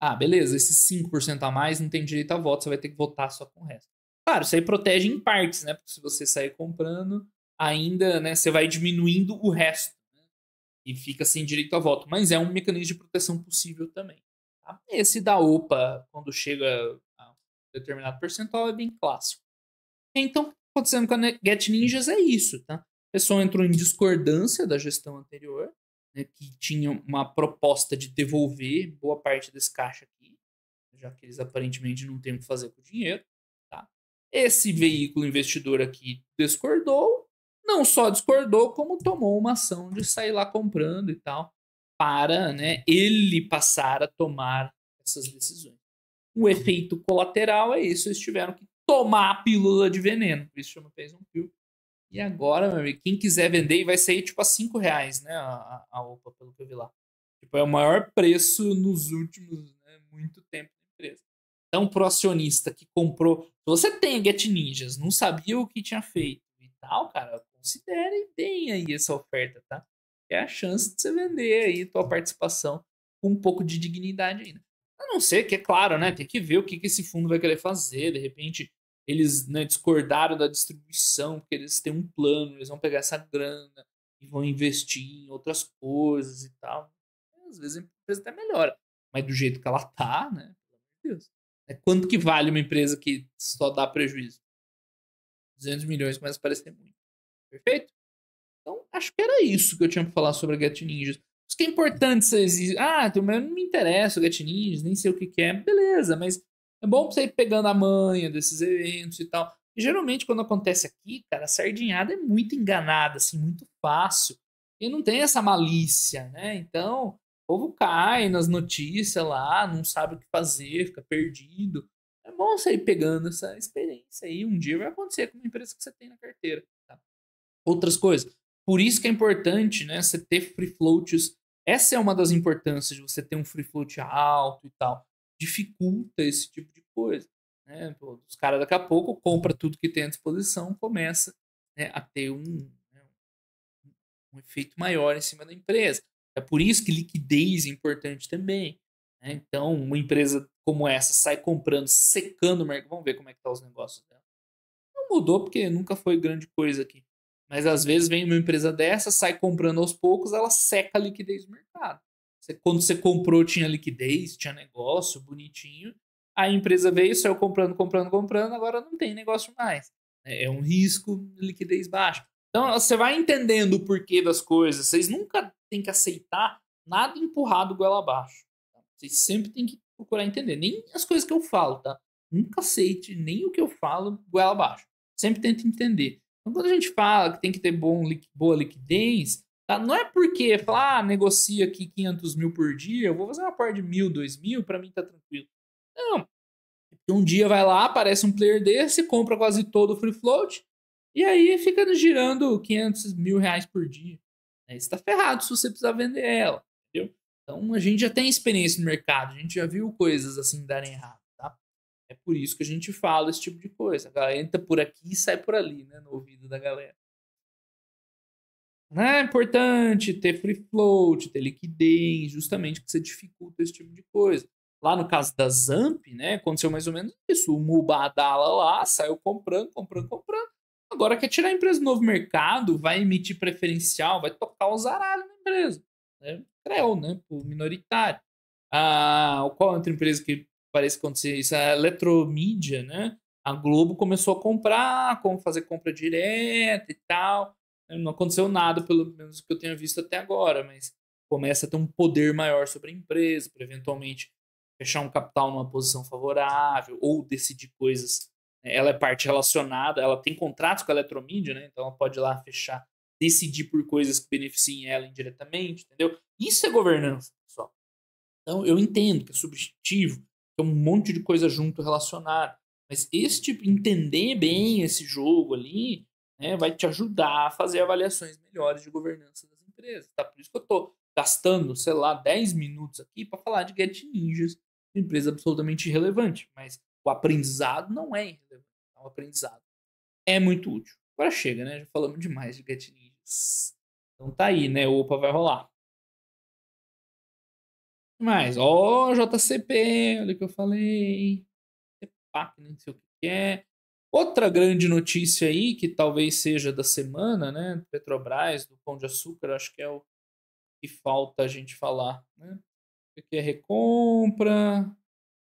ah, beleza, esses 5% a mais não tem direito a voto, você vai ter que votar só com o resto. Claro, isso aí protege em partes, né? Porque se você sair comprando, ainda né, você vai diminuindo o resto e fica sem direito a voto. Mas é um mecanismo de proteção possível também. Tá? Esse da OPA, quando chega a um determinado percentual, é bem clássico. Então, o que está acontecendo com a Get Ninjas é isso. Tá? A pessoa entrou em discordância da gestão anterior, né, que tinha uma proposta de devolver boa parte desse caixa aqui, já que eles aparentemente não têm o que fazer com o dinheiro. Tá? Esse veículo investidor aqui discordou não só discordou, como tomou uma ação de sair lá comprando e tal, para né, ele passar a tomar essas decisões. O efeito colateral é isso, eles tiveram que tomar a pílula de veneno, por isso chama um Pill. E agora, meu amigo, quem quiser vender, vai sair tipo a 5 reais, né, a, a OPA, pelo que eu vi lá. Tipo, é o maior preço nos últimos né, muito tempo da empresa. Então, pro acionista que comprou, se você tem a Get Ninjas, não sabia o que tinha feito e tal, cara, considerem bem aí essa oferta, tá? É a chance de você vender aí tua participação com um pouco de dignidade ainda. A não ser que, é claro, né? Tem que ver o que, que esse fundo vai querer fazer. De repente, eles né, discordaram da distribuição, porque eles têm um plano, eles vão pegar essa grana e vão investir em outras coisas e tal. Às vezes a empresa até melhora. Mas do jeito que ela tá, né? Meu Deus. É quanto que vale uma empresa que só dá prejuízo? 200 milhões mas parece ter muito. Perfeito? Então, acho que era isso que eu tinha para falar sobre a Get Ninjas. Isso que é importante vocês. Ah, eu não me interessa o Get Ninjas, nem sei o que, que é. Beleza, mas é bom pra você ir pegando a manha desses eventos e tal. E geralmente, quando acontece aqui, cara, a sardinhada é muito enganada, assim, muito fácil. E não tem essa malícia, né? Então, o povo cai nas notícias lá, não sabe o que fazer, fica perdido. É bom você ir pegando essa experiência aí. Um dia vai acontecer com uma empresa que você tem na carteira outras coisas. Por isso que é importante, né, você ter free floats. Essa é uma das importâncias de você ter um free float alto e tal. Dificulta esse tipo de coisa. Né? Os caras daqui a pouco compra tudo que tem à disposição, começa né, a ter né, um, um efeito maior em cima da empresa. É por isso que liquidez é importante também. Né? Então, uma empresa como essa sai comprando, secando o mercado. Vamos ver como é que estão tá os negócios dela. Não mudou porque nunca foi grande coisa aqui. Mas às vezes vem uma empresa dessa, sai comprando aos poucos, ela seca a liquidez do mercado. Você, quando você comprou, tinha liquidez, tinha negócio bonitinho. A empresa veio, saiu comprando, comprando, comprando, agora não tem negócio mais. É, é um risco de liquidez baixa. Então você vai entendendo o porquê das coisas. Vocês nunca têm que aceitar nada empurrado goela abaixo. Vocês sempre têm que procurar entender. Nem as coisas que eu falo, tá? Nunca aceite nem o que eu falo goela abaixo. Sempre tenta entender. Então, quando a gente fala que tem que ter bom, boa liquidez, tá? não é porque falar, ah, negocia aqui 500 mil por dia, eu vou fazer uma parte de mil, dois mil, para mim tá tranquilo. Não. Um dia vai lá, aparece um player desse, compra quase todo o free float, e aí fica girando 500 mil reais por dia. Aí você tá ferrado se você precisar vender ela, entendeu? Então a gente já tem experiência no mercado, a gente já viu coisas assim darem errado. É por isso que a gente fala esse tipo de coisa. A galera entra por aqui e sai por ali, né? No ouvido da galera. Não né, é importante ter free float, ter liquidez, justamente que você dificulta esse tipo de coisa. Lá no caso da Zamp, né, aconteceu mais ou menos isso. O Mubadala lá saiu comprando, comprando, comprando. Agora quer tirar a empresa do novo mercado, vai emitir preferencial, vai tocar o zaralho na empresa. É né? Creu, né? Por minoritário. Ah, qual outra empresa que parece acontecer isso, a é eletromídia, né? A Globo começou a comprar, como fazer compra direta e tal. Não aconteceu nada, pelo menos que eu tenha visto até agora, mas começa a ter um poder maior sobre a empresa, para eventualmente fechar um capital numa posição favorável ou decidir coisas. Né? Ela é parte relacionada, ela tem contratos com a Eletromídia, né? Então ela pode ir lá fechar, decidir por coisas que beneficiem ela indiretamente, entendeu? Isso é governança, pessoal. Então eu entendo que é subjetivo, tem um monte de coisa junto relacionada. Mas esse tipo, entender bem esse jogo ali, né, vai te ajudar a fazer avaliações melhores de governança das empresas. Tá? Por isso que eu estou gastando, sei lá, 10 minutos aqui para falar de Get Ninjas, empresa absolutamente irrelevante. Mas o aprendizado não é irrelevante. Tá? O aprendizado é muito útil. Agora chega, né? Já falamos demais de Get Ninjas. Então tá aí, né? O Opa vai rolar. Mas, ó, JCP, olha o que eu falei. CEPAC, nem sei o que é. Outra grande notícia aí, que talvez seja da semana, né? Petrobras, do Pão de Açúcar, acho que é o que falta a gente falar, né? Aqui é recompra,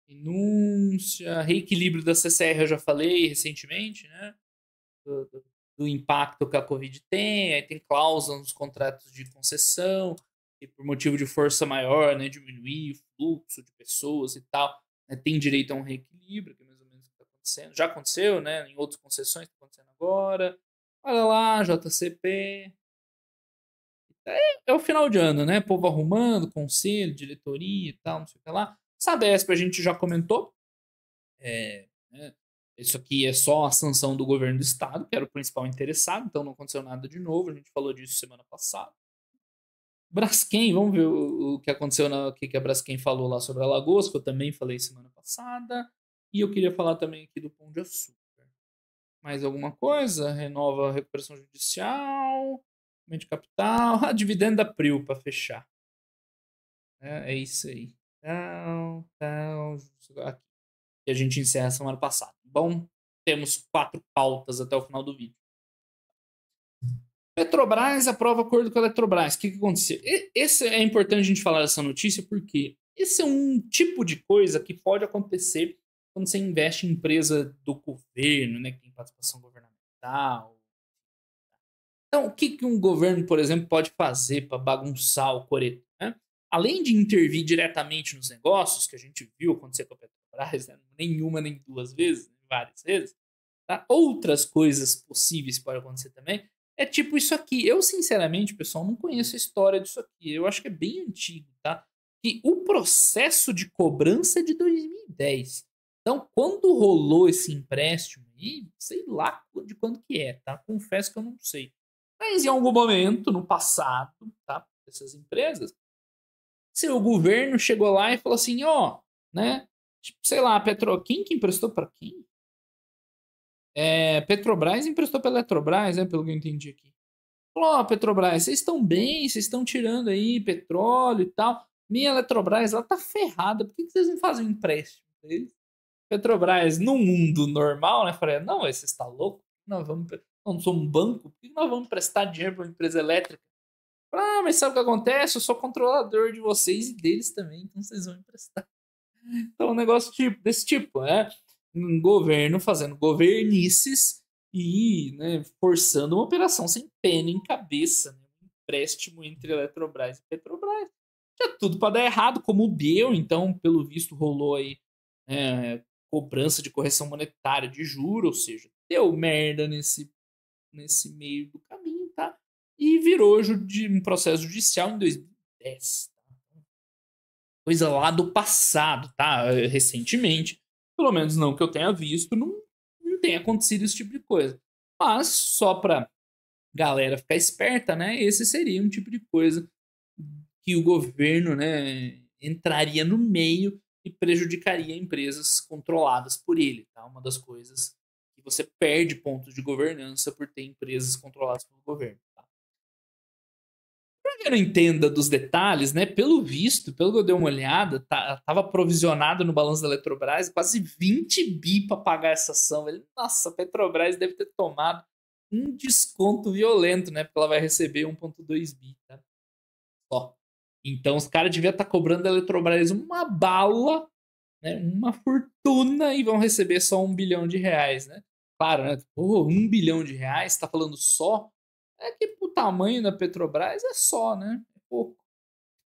inúncia, reequilíbrio da CCR, eu já falei recentemente, né? Do, do, do impacto que a Covid tem, aí tem cláusulas nos contratos de concessão, por motivo de força maior, né, diminuir o fluxo de pessoas e tal, né, tem direito a um reequilíbrio, que é mais ou menos o que está acontecendo. Já aconteceu, né, em outras concessões está acontecendo agora. Olha lá, JCP. É, é, o final de ano, né? Povo arrumando, conselho, diretoria e tal, não sei o que lá. Sabesp a gente já comentou. É, né, isso aqui é só a sanção do governo do estado, que era o principal interessado, então não aconteceu nada de novo. A gente falou disso semana passada. Braskem, vamos ver o, o que aconteceu, na, o que, que a Braskem falou lá sobre a Alagoas, que eu também falei semana passada. E eu queria falar também aqui do Pão de Açúcar. Mais alguma coisa? Renova a recuperação judicial, aumento de capital, ah, a dividenda Pril para fechar. É, é, isso aí. Tal, tal, aqui. E a gente encerra semana passada. Tá bom, temos quatro pautas até o final do vídeo. Petrobras aprova acordo com a Eletrobras. O que, que aconteceu? esse é importante a gente falar dessa notícia porque esse é um tipo de coisa que pode acontecer quando você investe em empresa do governo, né, que tem participação governamental. Então, o que, que um governo, por exemplo, pode fazer para bagunçar o coreto? Né? Além de intervir diretamente nos negócios, que a gente viu acontecer com a Petrobras, né? nenhuma nem duas vezes, várias vezes, tá? outras coisas possíveis podem acontecer também, é tipo isso aqui. Eu, sinceramente, pessoal, não conheço a história disso aqui. Eu acho que é bem antigo, tá? Que o processo de cobrança é de 2010. Então, quando rolou esse empréstimo aí, sei lá de quando que é, tá? Confesso que eu não sei. Mas em algum momento, no passado, tá? Essas empresas, seu governo chegou lá e falou assim, ó, oh, né? Tipo, sei lá, Petro, quem que emprestou para quem? É, Petrobras emprestou para Eletrobras, né, pelo que eu entendi aqui. Falou, ó, oh, Petrobras, vocês estão bem, vocês estão tirando aí petróleo e tal. Minha Eletrobras, ela tá ferrada, por que, vocês não fazem um empréstimo? Eles, Petrobras, no mundo normal, né, falei, não, você está louco? Nós vamos, não sou um banco, por que nós vamos prestar dinheiro para uma empresa elétrica? Ah, mas sabe o que acontece? Eu sou controlador de vocês e deles também, então vocês vão emprestar. [LAUGHS] Então, um negócio tipo, desse tipo, né? um governo fazendo governices e né, forçando uma operação sem pena em cabeça, né? um empréstimo entre Eletrobras e Petrobras. Tinha tudo para dar errado, como deu, então, pelo visto, rolou aí é, cobrança de correção monetária de juro, ou seja, deu merda nesse, nesse meio do caminho, tá? E virou um processo judicial em 2010. Tá? Coisa lá do passado, tá? Recentemente pelo menos não que eu tenha visto, não, não tem acontecido esse tipo de coisa. Mas, só para galera ficar esperta, né? Esse seria um tipo de coisa que o governo né, entraria no meio e prejudicaria empresas controladas por ele. Tá? Uma das coisas que você perde pontos de governança por ter empresas controladas pelo governo eu não entenda dos detalhes, né? Pelo visto, pelo que eu dei uma olhada, tá, tava provisionado no balanço da Eletrobras quase 20 bi para pagar essa ação. Ele, nossa, a Petrobras deve ter tomado um desconto violento, né? Porque ela vai receber 1,2 bi, tá? Só. Então os caras deviam estar tá cobrando da Eletrobras uma bala, né? uma fortuna e vão receber só um bilhão de reais, né? Claro, né? um bilhão de reais, tá falando só é que o tamanho da Petrobras é só, né? É pouco.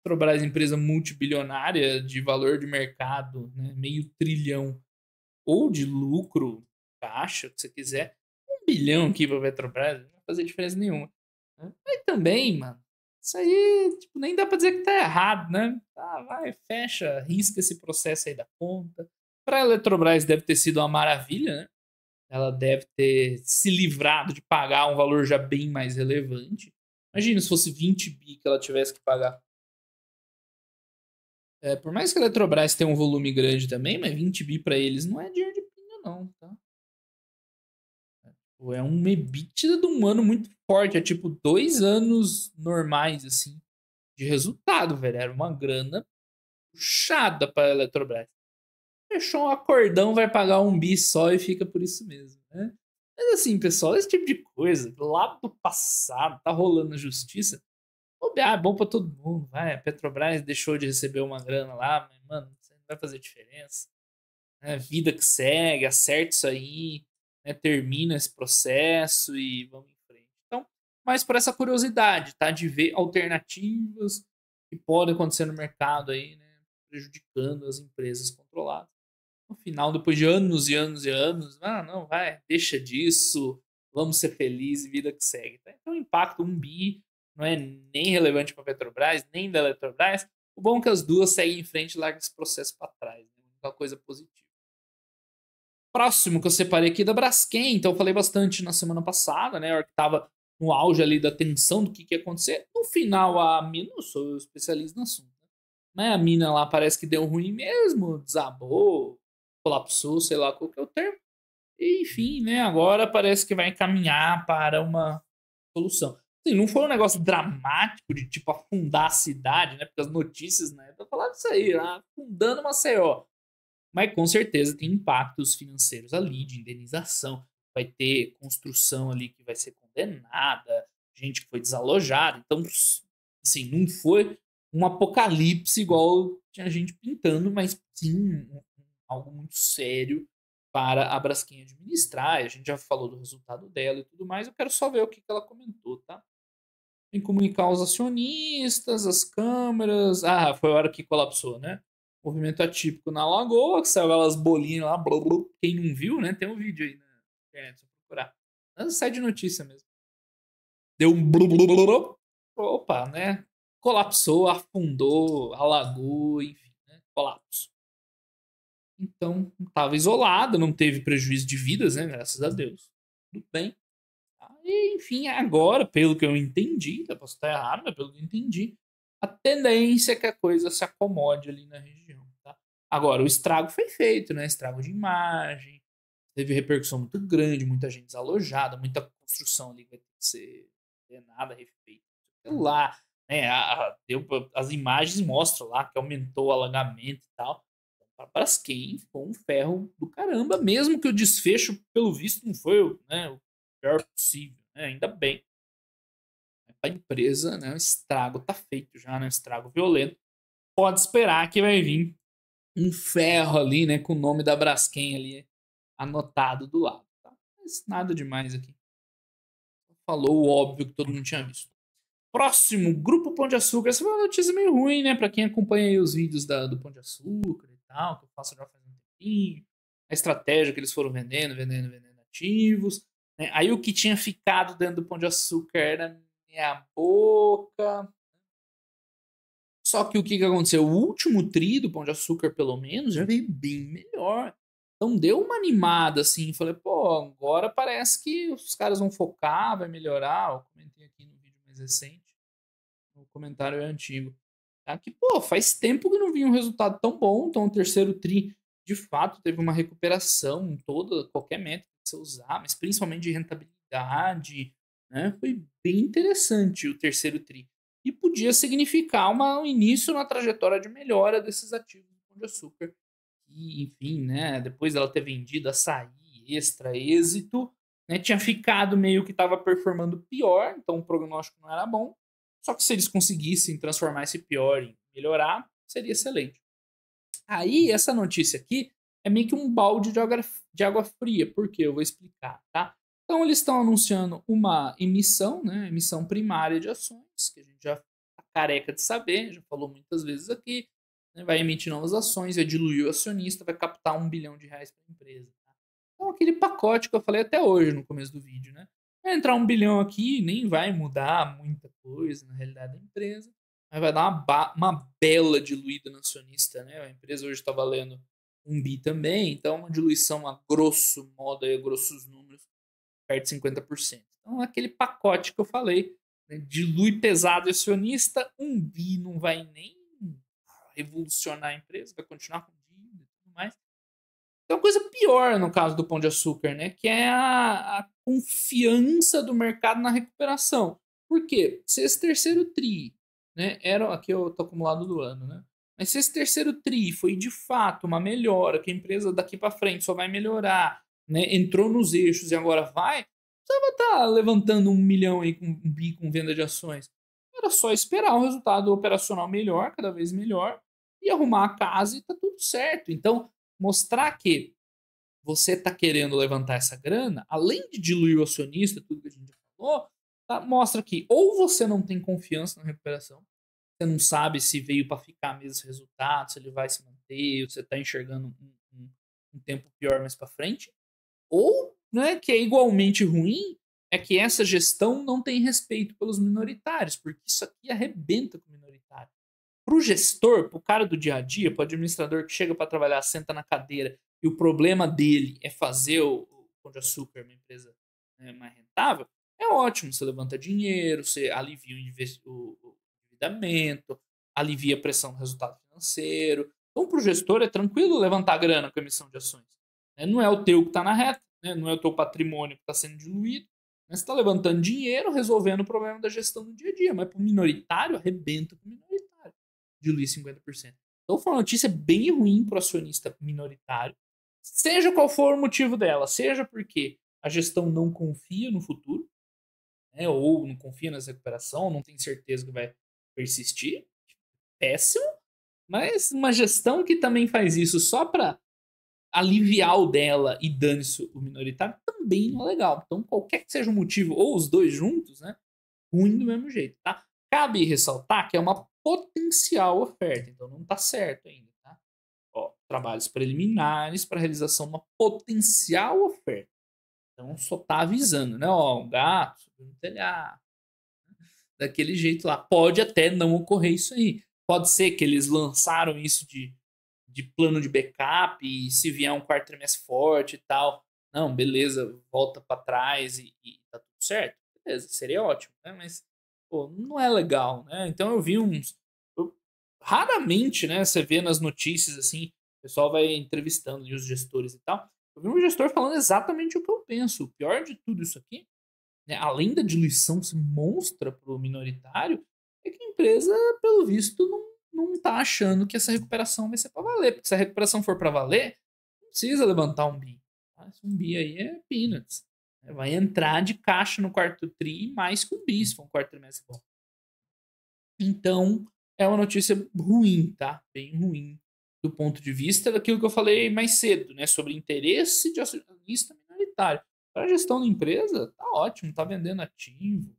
Petrobras, é empresa multibilionária de valor de mercado, né? meio trilhão, ou de lucro, caixa, que você quiser, um bilhão aqui para Petrobras, não vai fazer diferença nenhuma. Né? também, mano, isso aí tipo, nem dá para dizer que tá errado, né? Tá, vai, fecha, risca esse processo aí da conta. Para a Eletrobras deve ter sido uma maravilha, né? ela deve ter se livrado de pagar um valor já bem mais relevante. Imagina se fosse 20 bi que ela tivesse que pagar. É, por mais que a Eletrobras tenha um volume grande também, mas 20 bi para eles não é dinheiro de pinga, não, tá? É, tipo, é um EBITDA de um ano muito forte. É tipo dois anos normais, assim, de resultado, velho. Era uma grana puxada para a Eletrobras fechou um acordão, vai pagar um bi só e fica por isso mesmo, né? Mas assim, pessoal, esse tipo de coisa, lá do passado, tá rolando a justiça. Ah, é bom pra todo mundo, vai. A Petrobras deixou de receber uma grana lá, mas, mano, isso não vai fazer diferença. É, vida que segue, acerta isso aí, né? termina esse processo e vamos em frente. Então, mas por essa curiosidade, tá? De ver alternativas que podem acontecer no mercado aí, né? Prejudicando as empresas controladas. No final, depois de anos e anos e anos, ah, não, vai, deixa disso, vamos ser felizes, vida que segue. Então, o impacto, um bi, não é nem relevante para a Petrobras, nem da Eletrobras. O bom é que as duas seguem em frente e largam esse processo para trás. Né? Uma coisa positiva. Próximo que eu separei aqui é da Braskem, então eu falei bastante na semana passada, né? A hora que estava no auge ali da tensão do que, que ia acontecer. No final, a mina, não sou especialista no assunto, né? Mas a mina lá parece que deu ruim mesmo, desabou, colapsou, sei lá qual que é o termo. E, enfim, uhum. né, agora parece que vai encaminhar para uma solução. Assim, não foi um negócio dramático de tipo afundar a cidade, né? Porque as notícias, né, tá falando isso aí, lá, uhum. afundando Maceió. Mas com certeza tem impactos financeiros ali, de indenização, vai ter construção ali que vai ser condenada, gente que foi desalojada. Então, assim, não foi um apocalipse igual tinha gente pintando, mas sim algo muito sério para a Braskem administrar. A gente já falou do resultado dela e tudo mais. Eu quero só ver o que, que ela comentou, tá? Tem que comunicar aos acionistas, as câmeras. Ah, foi a hora que colapsou, né? Movimento atípico na lagoa, que saiu aquelas bolinhas lá, blá, blá. Quem não viu, né? Tem um vídeo aí na internet, só procurar. Mas sai de notícia mesmo. Deu um blu, blu, blu, blu. Opa, né? Colapsou, afundou, alagou, enfim, né? Colapso. Então, estava isolada, não teve prejuízo de vidas, né? Graças a Deus. Tudo bem. E, enfim, agora, pelo que eu entendi, eu posso estar errado, mas pelo que eu entendi, a tendência é que a coisa se acomode ali na região. Tá? Agora, o estrago foi feito, né? Estrago de imagem, teve repercussão muito grande, muita gente desalojada, muita construção ali que vai ter que ser nada refeita, sei lá. Né? A, a, as imagens mostram lá que aumentou o alagamento e tal a Braskem com um ferro do caramba, mesmo que o desfecho, pelo visto, não foi né, o pior possível, né? ainda bem. A empresa, né, o estrago está feito já, né, estrago violento. Pode esperar que vai vir um ferro ali, né, com o nome da Braskem ali anotado do lado. Tá? Mas nada demais aqui. Falou o óbvio que todo mundo tinha visto. Próximo, Grupo Pão de Açúcar. Essa foi uma notícia meio ruim, né? Pra quem acompanha os vídeos da, do Pão de Açúcar e tal, que eu faço já faz um tempinho, a estratégia que eles foram vendendo, vendendo, vendendo ativos. Né? Aí o que tinha ficado dentro do Pão de Açúcar era minha boca. Só que o que, que aconteceu? O último tri do Pão de Açúcar, pelo menos, já veio bem melhor. Então deu uma animada assim, falei, pô, agora parece que os caras vão focar, vai melhorar. Eu comentei aqui no vídeo mais recente, o comentário é antigo. Tá? Que, pô, faz tempo que não vinha um resultado tão bom. Então, o terceiro TRI, de fato, teve uma recuperação em toda, qualquer método que você usar, mas principalmente de rentabilidade. Né? Foi bem interessante o terceiro TRI. E podia significar uma, um início na trajetória de melhora desses ativos do Pão de Açúcar. E, enfim, né, depois ela ter vendido açaí, extra, êxito, né, tinha ficado meio que estava performando pior, então o prognóstico não era bom. Só que se eles conseguissem transformar esse pior em melhorar, seria excelente. Aí, essa notícia aqui é meio que um balde de água, de água fria, porque eu vou explicar, tá? Então, eles estão anunciando uma emissão, né? Emissão primária de ações, que a gente já está careca de saber, já falou muitas vezes aqui. Né? Vai emitir novas ações, vai diluir o acionista, vai captar um bilhão de reais para a empresa. Tá? Então, aquele pacote que eu falei até hoje no começo do vídeo, né? Vai entrar um bilhão aqui, nem vai mudar muita coisa na realidade da empresa, mas vai dar uma, uma bela diluída no acionista, né? A empresa hoje está valendo um bi também, então é uma diluição a grosso modo, aí, a grossos números, perto de 50%. Então, aquele pacote que eu falei, né? dilui pesado acionista, um bi não vai nem revolucionar a empresa, vai continuar com dívida e tudo mais. Então, coisa pior no caso do Pão de Açúcar, né? Que é a, a confiança do mercado na recuperação. Por quê? Se esse terceiro TRI, né, era, aqui eu tô acumulado do ano, né? Mas se esse terceiro TRI foi de fato uma melhora, que a empresa daqui para frente só vai melhorar, né, entrou nos eixos e agora vai, precisava estar tá levantando um milhão aí com bi com venda de ações. Era só esperar um resultado operacional melhor, cada vez melhor, e arrumar a casa e tá tudo certo. Então, mostrar que você está querendo levantar essa grana, além de diluir o acionista, tudo que a gente já falou, tá, mostra que ou você não tem confiança na recuperação, você não sabe se veio para ficar mesmo esse resultado, se ele vai se manter, você está enxergando um, um, um, tempo pior mais para frente, ou né, que é igualmente ruim é que essa gestão não tem respeito pelos minoritários, porque isso aqui arrebenta com o minoritário. Para o gestor, para o cara do dia a dia, para o administrador que chega para trabalhar, senta na cadeira e o problema dele é fazer o, o Pão de Açúcar uma empresa né, mais rentável, é ótimo. Você levanta dinheiro, você alivia o, endividamento, alivia a pressão do resultado financeiro. Então, para o gestor, é tranquilo levantar grana com a emissão de ações. Né? Não é o teu que está na reta, né? não é o teu patrimônio que está sendo diluído. mas Você está levantando dinheiro, resolvendo o problema da gestão do dia a dia. Mas para o minoritário, arrebenta com o minoritário. Diluir 50%. Então, foi uma notícia bem ruim para o acionista minoritário. Seja qual for o motivo dela, seja porque a gestão não confia no futuro, né, ou não confia nessa recuperação, não tem certeza que vai persistir, péssimo, mas uma gestão que também faz isso só para aliviar o dela e dane-se o minoritário também não é legal. Então, qualquer que seja o motivo, ou os dois juntos, né, ruim do mesmo jeito, tá? Cabe ressaltar que é uma potencial oferta, então não está certo ainda trabalhos preliminares para realização de uma potencial oferta. Então só está avisando, né? Ó, um gato subiu telhado. Né, daquele jeito lá. Pode até não ocorrer isso aí. Pode ser que eles lançaram isso de, de plano de backup e se vier um quarto trimestre forte e tal. Não, beleza, volta para trás e, e tá tudo certo. Beleza, seria ótimo, né? Mas pô, não é legal, né? Então eu vi uns. Eu, raramente, né? Você vê nas notícias assim, o pessoal vai entrevistando os gestores e tal. Eu vi um gestor falando exatamente o que eu penso. O pior de tudo isso aqui, né, além da diluição se monstra para o minoritário, é que a empresa, pelo visto, não, não tá achando que essa recuperação vai ser para valer. Porque se a recuperação for para valer, não precisa levantar um bi. Tá? Esse um bi aí é peanuts. Né? Vai entrar de caixa no quarto tri, mais com um bi, se for um quarto trimestre bom. Então, é uma notícia ruim, tá? Bem ruim do ponto de vista daquilo que eu falei mais cedo, né, sobre interesse de acionista minoritário. Para a gestão da empresa, tá ótimo, tá vendendo ativo,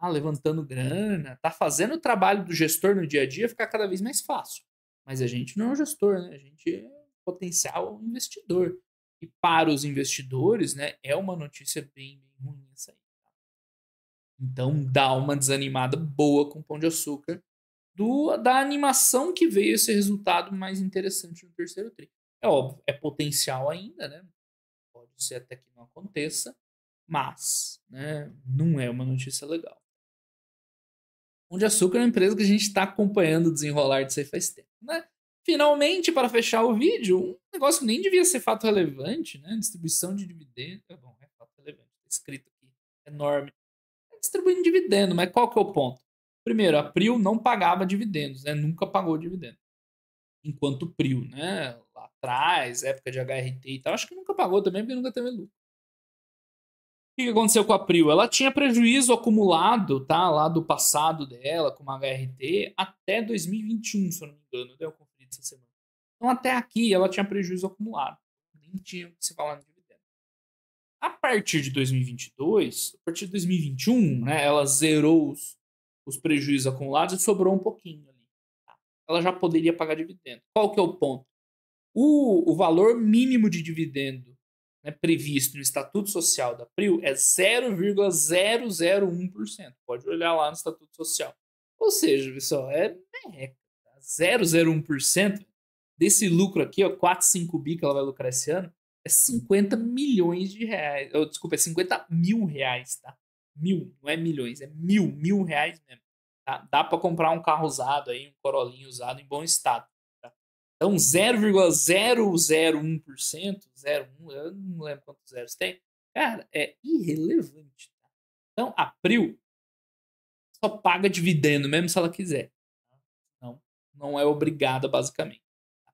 tá levantando grana, tá fazendo o trabalho do gestor no dia a dia ficar cada vez mais fácil. Mas a gente não é um gestor, né? A gente é um potencial investidor. E para os investidores, né, é uma notícia bem, bem ruim essa aí. Tá? Então dá uma desanimada boa com o pão de açúcar do, da animação que veio esse resultado mais interessante no terceiro tri. É óbvio, é potencial ainda, né? Pode ser até que não aconteça, mas né, não é uma notícia legal. Pão de Açúcar é uma empresa que a gente está acompanhando desenrolar de ser faz tempo, né? Finalmente, para fechar o vídeo, um negócio que nem devia ser fato relevante, né? Distribuição de É Bom, é fato relevante, tá escrito aqui, enorme. É distribuindo dividendo, mas qual que é o ponto? Primeiro, a Prio não pagava dividendos, né? Nunca pagou dividendo. Enquanto Prio, né? Lá atrás, época de HRT e tal, acho que nunca pagou também, porque nunca teve lucro. O que aconteceu com a Prio? Ela tinha prejuízo acumulado, tá? Lá do passado dela, com uma HRT, até 2021, se eu não me engano. Deu né, conferida essa semana. Então, até aqui, ela tinha prejuízo acumulado. Nem tinha o que se falar no dividendo. A partir de 2022, a partir de 2021, né? Ela zerou os os prejuízos acumulados e sobrou um pouquinho ali. Tá? Ela já poderia pagar dividendo. Qual que é o ponto? O, o valor mínimo de dividendo né, previsto no Estatuto Social da PRIU é 0,001%. Pode olhar lá no Estatuto Social. Ou seja, pessoal, é merreca. Tá? 0,01% desse lucro aqui, ó, 4, 5 bi que ela vai lucrar esse ano, é 50 milhões de reais. desculpa, é 50 mil reais, tá? Mil, não é milhões, é mil, mil reais mesmo. Tá? Dá para comprar um carro usado aí, um Corolinha usado em bom estado. Tá? Então 0,001%, 0,1, eu não lembro quantos zeros tem, cara, é irrelevante. Tá? Então a só paga dividendo mesmo se ela quiser. Tá? Não, não é obrigada basicamente. Tá?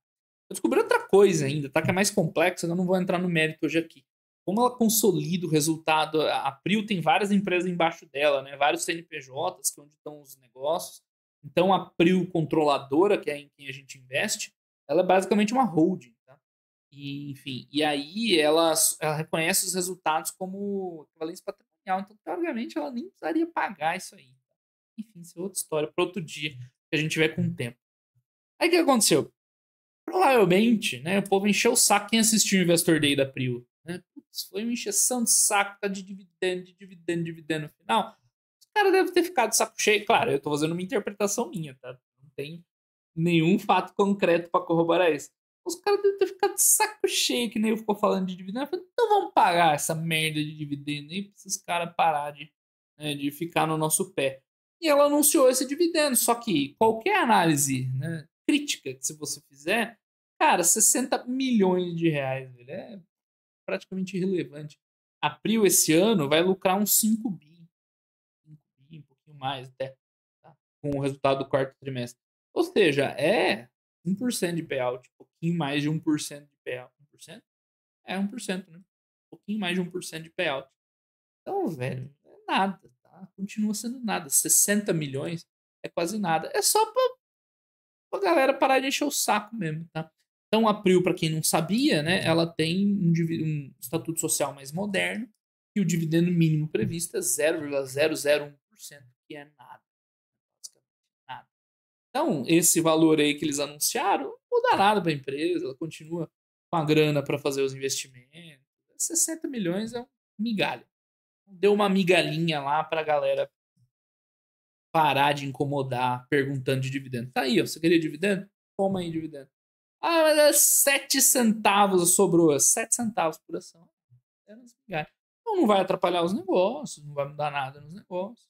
Eu descobri outra coisa ainda, tá? Que é mais complexa, eu não vou entrar no mérito hoje aqui como ela consolida o resultado. A Prio tem várias empresas embaixo dela, né? vários CNPJs, que é onde estão os negócios. Então, a Prio controladora, que é em quem a gente investe, ela é basicamente uma holding. Tá? E, enfim, e aí ela, ela reconhece os resultados como equivalência patrimonial. Então, teoricamente, ela nem precisaria pagar isso aí. Enfim, isso é outra história para outro dia, que a gente tiver com o tempo. Aí o que aconteceu? Provavelmente, né, o povo encheu o saco quem assistiu o Investor Day da Prio. Né? Putz, foi uma injeção de saco, tá de dividendo, de dividendo, dividendo no final. Os caras devem ter ficado de saco cheio. Claro, eu tô fazendo uma interpretação minha, tá? Não tem nenhum fato concreto para corroborar isso. Os caras devem ter ficado de saco cheio que nem eu ficou falando de dividendo. falei, então vamos pagar essa merda de dividendo aí pra esses caras parar de, né, de ficar no nosso pé. E ela anunciou esse dividendo. Só que qualquer análise né, crítica que se você fizer, cara, 60 milhões de reais, velho, é praticamente irrelevante. Abril esse ano vai lucrar uns 5 bi, 5 bi, um pouquinho mais até, tá? com o resultado do quarto trimestre. Ou seja, é 1% de payout, um pouquinho mais de 1% de payout. 1%? É 1%, né? Um pouquinho mais de 1% de payout. Então, velho, é nada, tá? Continua sendo nada. 60 milhões é quase nada. É só pra, pra galera parar de encher o saco mesmo, tá? Então, a PRIU, para quem não sabia, né, ela tem um, um, estatuto social mais moderno e o dividendo mínimo previsto é 0,001%, que é nada. nada. Então, esse valor aí que eles anunciaram não muda nada para a empresa, ela continua com a grana para fazer os investimentos. 60 milhões é um migalha. Deu uma migalhinha lá para a galera parar de incomodar perguntando de dividendo. Tá aí, ó, você queria dividendo? Toma aí dividendo. Ah, sete centavos sobrou. sete centavos por ação. É, então não vai atrapalhar os negócios, não vai mudar nada nos negócios.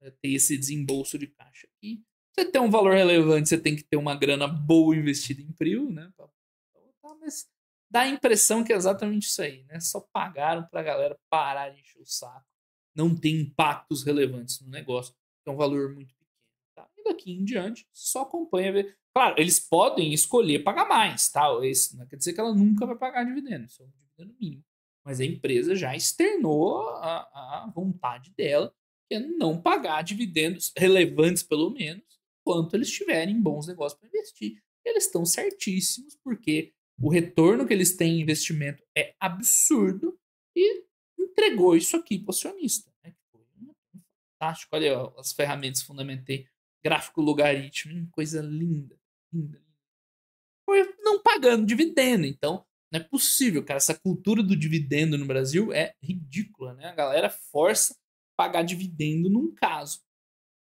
É, ter esse desembolso de caixa aqui. Você tem um valor relevante, você tem que ter uma grana boa investida em PRIO, né? Mas dá a impressão que é exatamente isso aí, né? Só pagaram para a galera parar de encher o saco. Não tem impactos relevantes no negócio. É um valor muito Tá? E daqui em diante, só acompanha. Claro, eles podem escolher pagar mais, tá? Esse, não quer dizer que ela nunca vai pagar dividendo, isso é um dividendo mínimo. Mas a empresa já externou a, a vontade dela, que é não pagar dividendos relevantes, pelo menos, enquanto eles tiverem bons negócios para investir. eles estão certíssimos, porque o retorno que eles têm em investimento é absurdo e entregou isso aqui para o acionista. Né? Fantástico, olha as ferramentas fundamentei gráfico logaritmo, coisa linda, linda. Foi não pagando dividendo, então não é possível, cara. Essa cultura do dividendo no Brasil é ridícula, né? A galera força pagar dividendo num caso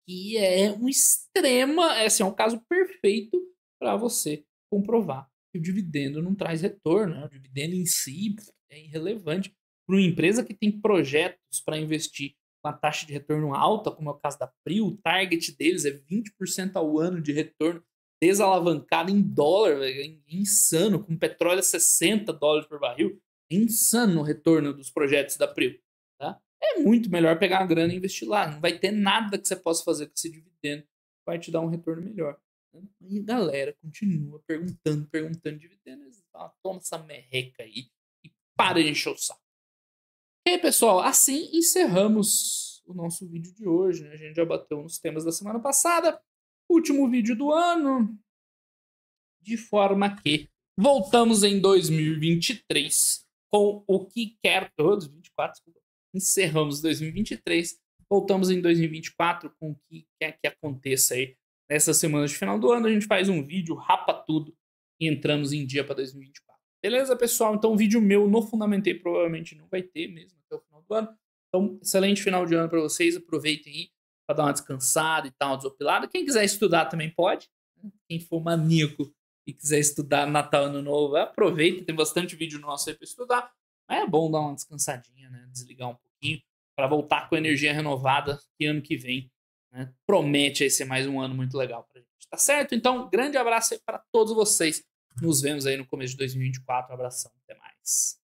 que é um extrema, é, assim, é um caso perfeito para você comprovar que o dividendo não traz retorno, né? o dividendo em si é irrelevante para uma empresa que tem projetos para investir uma taxa de retorno alta, como é o caso da Prio, o target deles é 20% ao ano de retorno desalavancado em dólar, é insano, com petróleo a 60 dólares por barril, é insano o retorno dos projetos da Prio. Tá? É muito melhor pegar a grana e investir lá, não vai ter nada que você possa fazer com esse dividendo, vai te dar um retorno melhor. Né? E a galera continua perguntando, perguntando dividendo, eles falam, toma essa merreca aí e para de encher o saco. E aí, pessoal, assim encerramos o nosso vídeo de hoje. Né? A gente já bateu nos temas da semana passada. Último vídeo do ano. De forma que voltamos em 2023 com o que quer todos, 24, encerramos 2023, voltamos em 2024 com o que quer que aconteça aí nessa semana de final do ano. A gente faz um vídeo, rapa tudo e entramos em dia para 2024. Beleza, pessoal? Então, vídeo meu no Fundamentei provavelmente não vai ter mesmo até o final do ano. Então, excelente final de ano para vocês. Aproveitem aí para dar uma descansada e tal, uma desopilada. Quem quiser estudar também pode. Né? Quem for maníaco e quiser estudar Natal, Ano Novo, aproveita. Tem bastante vídeo nosso aí para estudar. Mas é bom dar uma descansadinha, né? Desligar um pouquinho para voltar com energia renovada que ano que vem né? promete aí ser mais um ano muito legal para gente. Tá certo? Então, grande abraço para todos vocês. Nos vemos aí no começo de 2024. Um abração, até mais.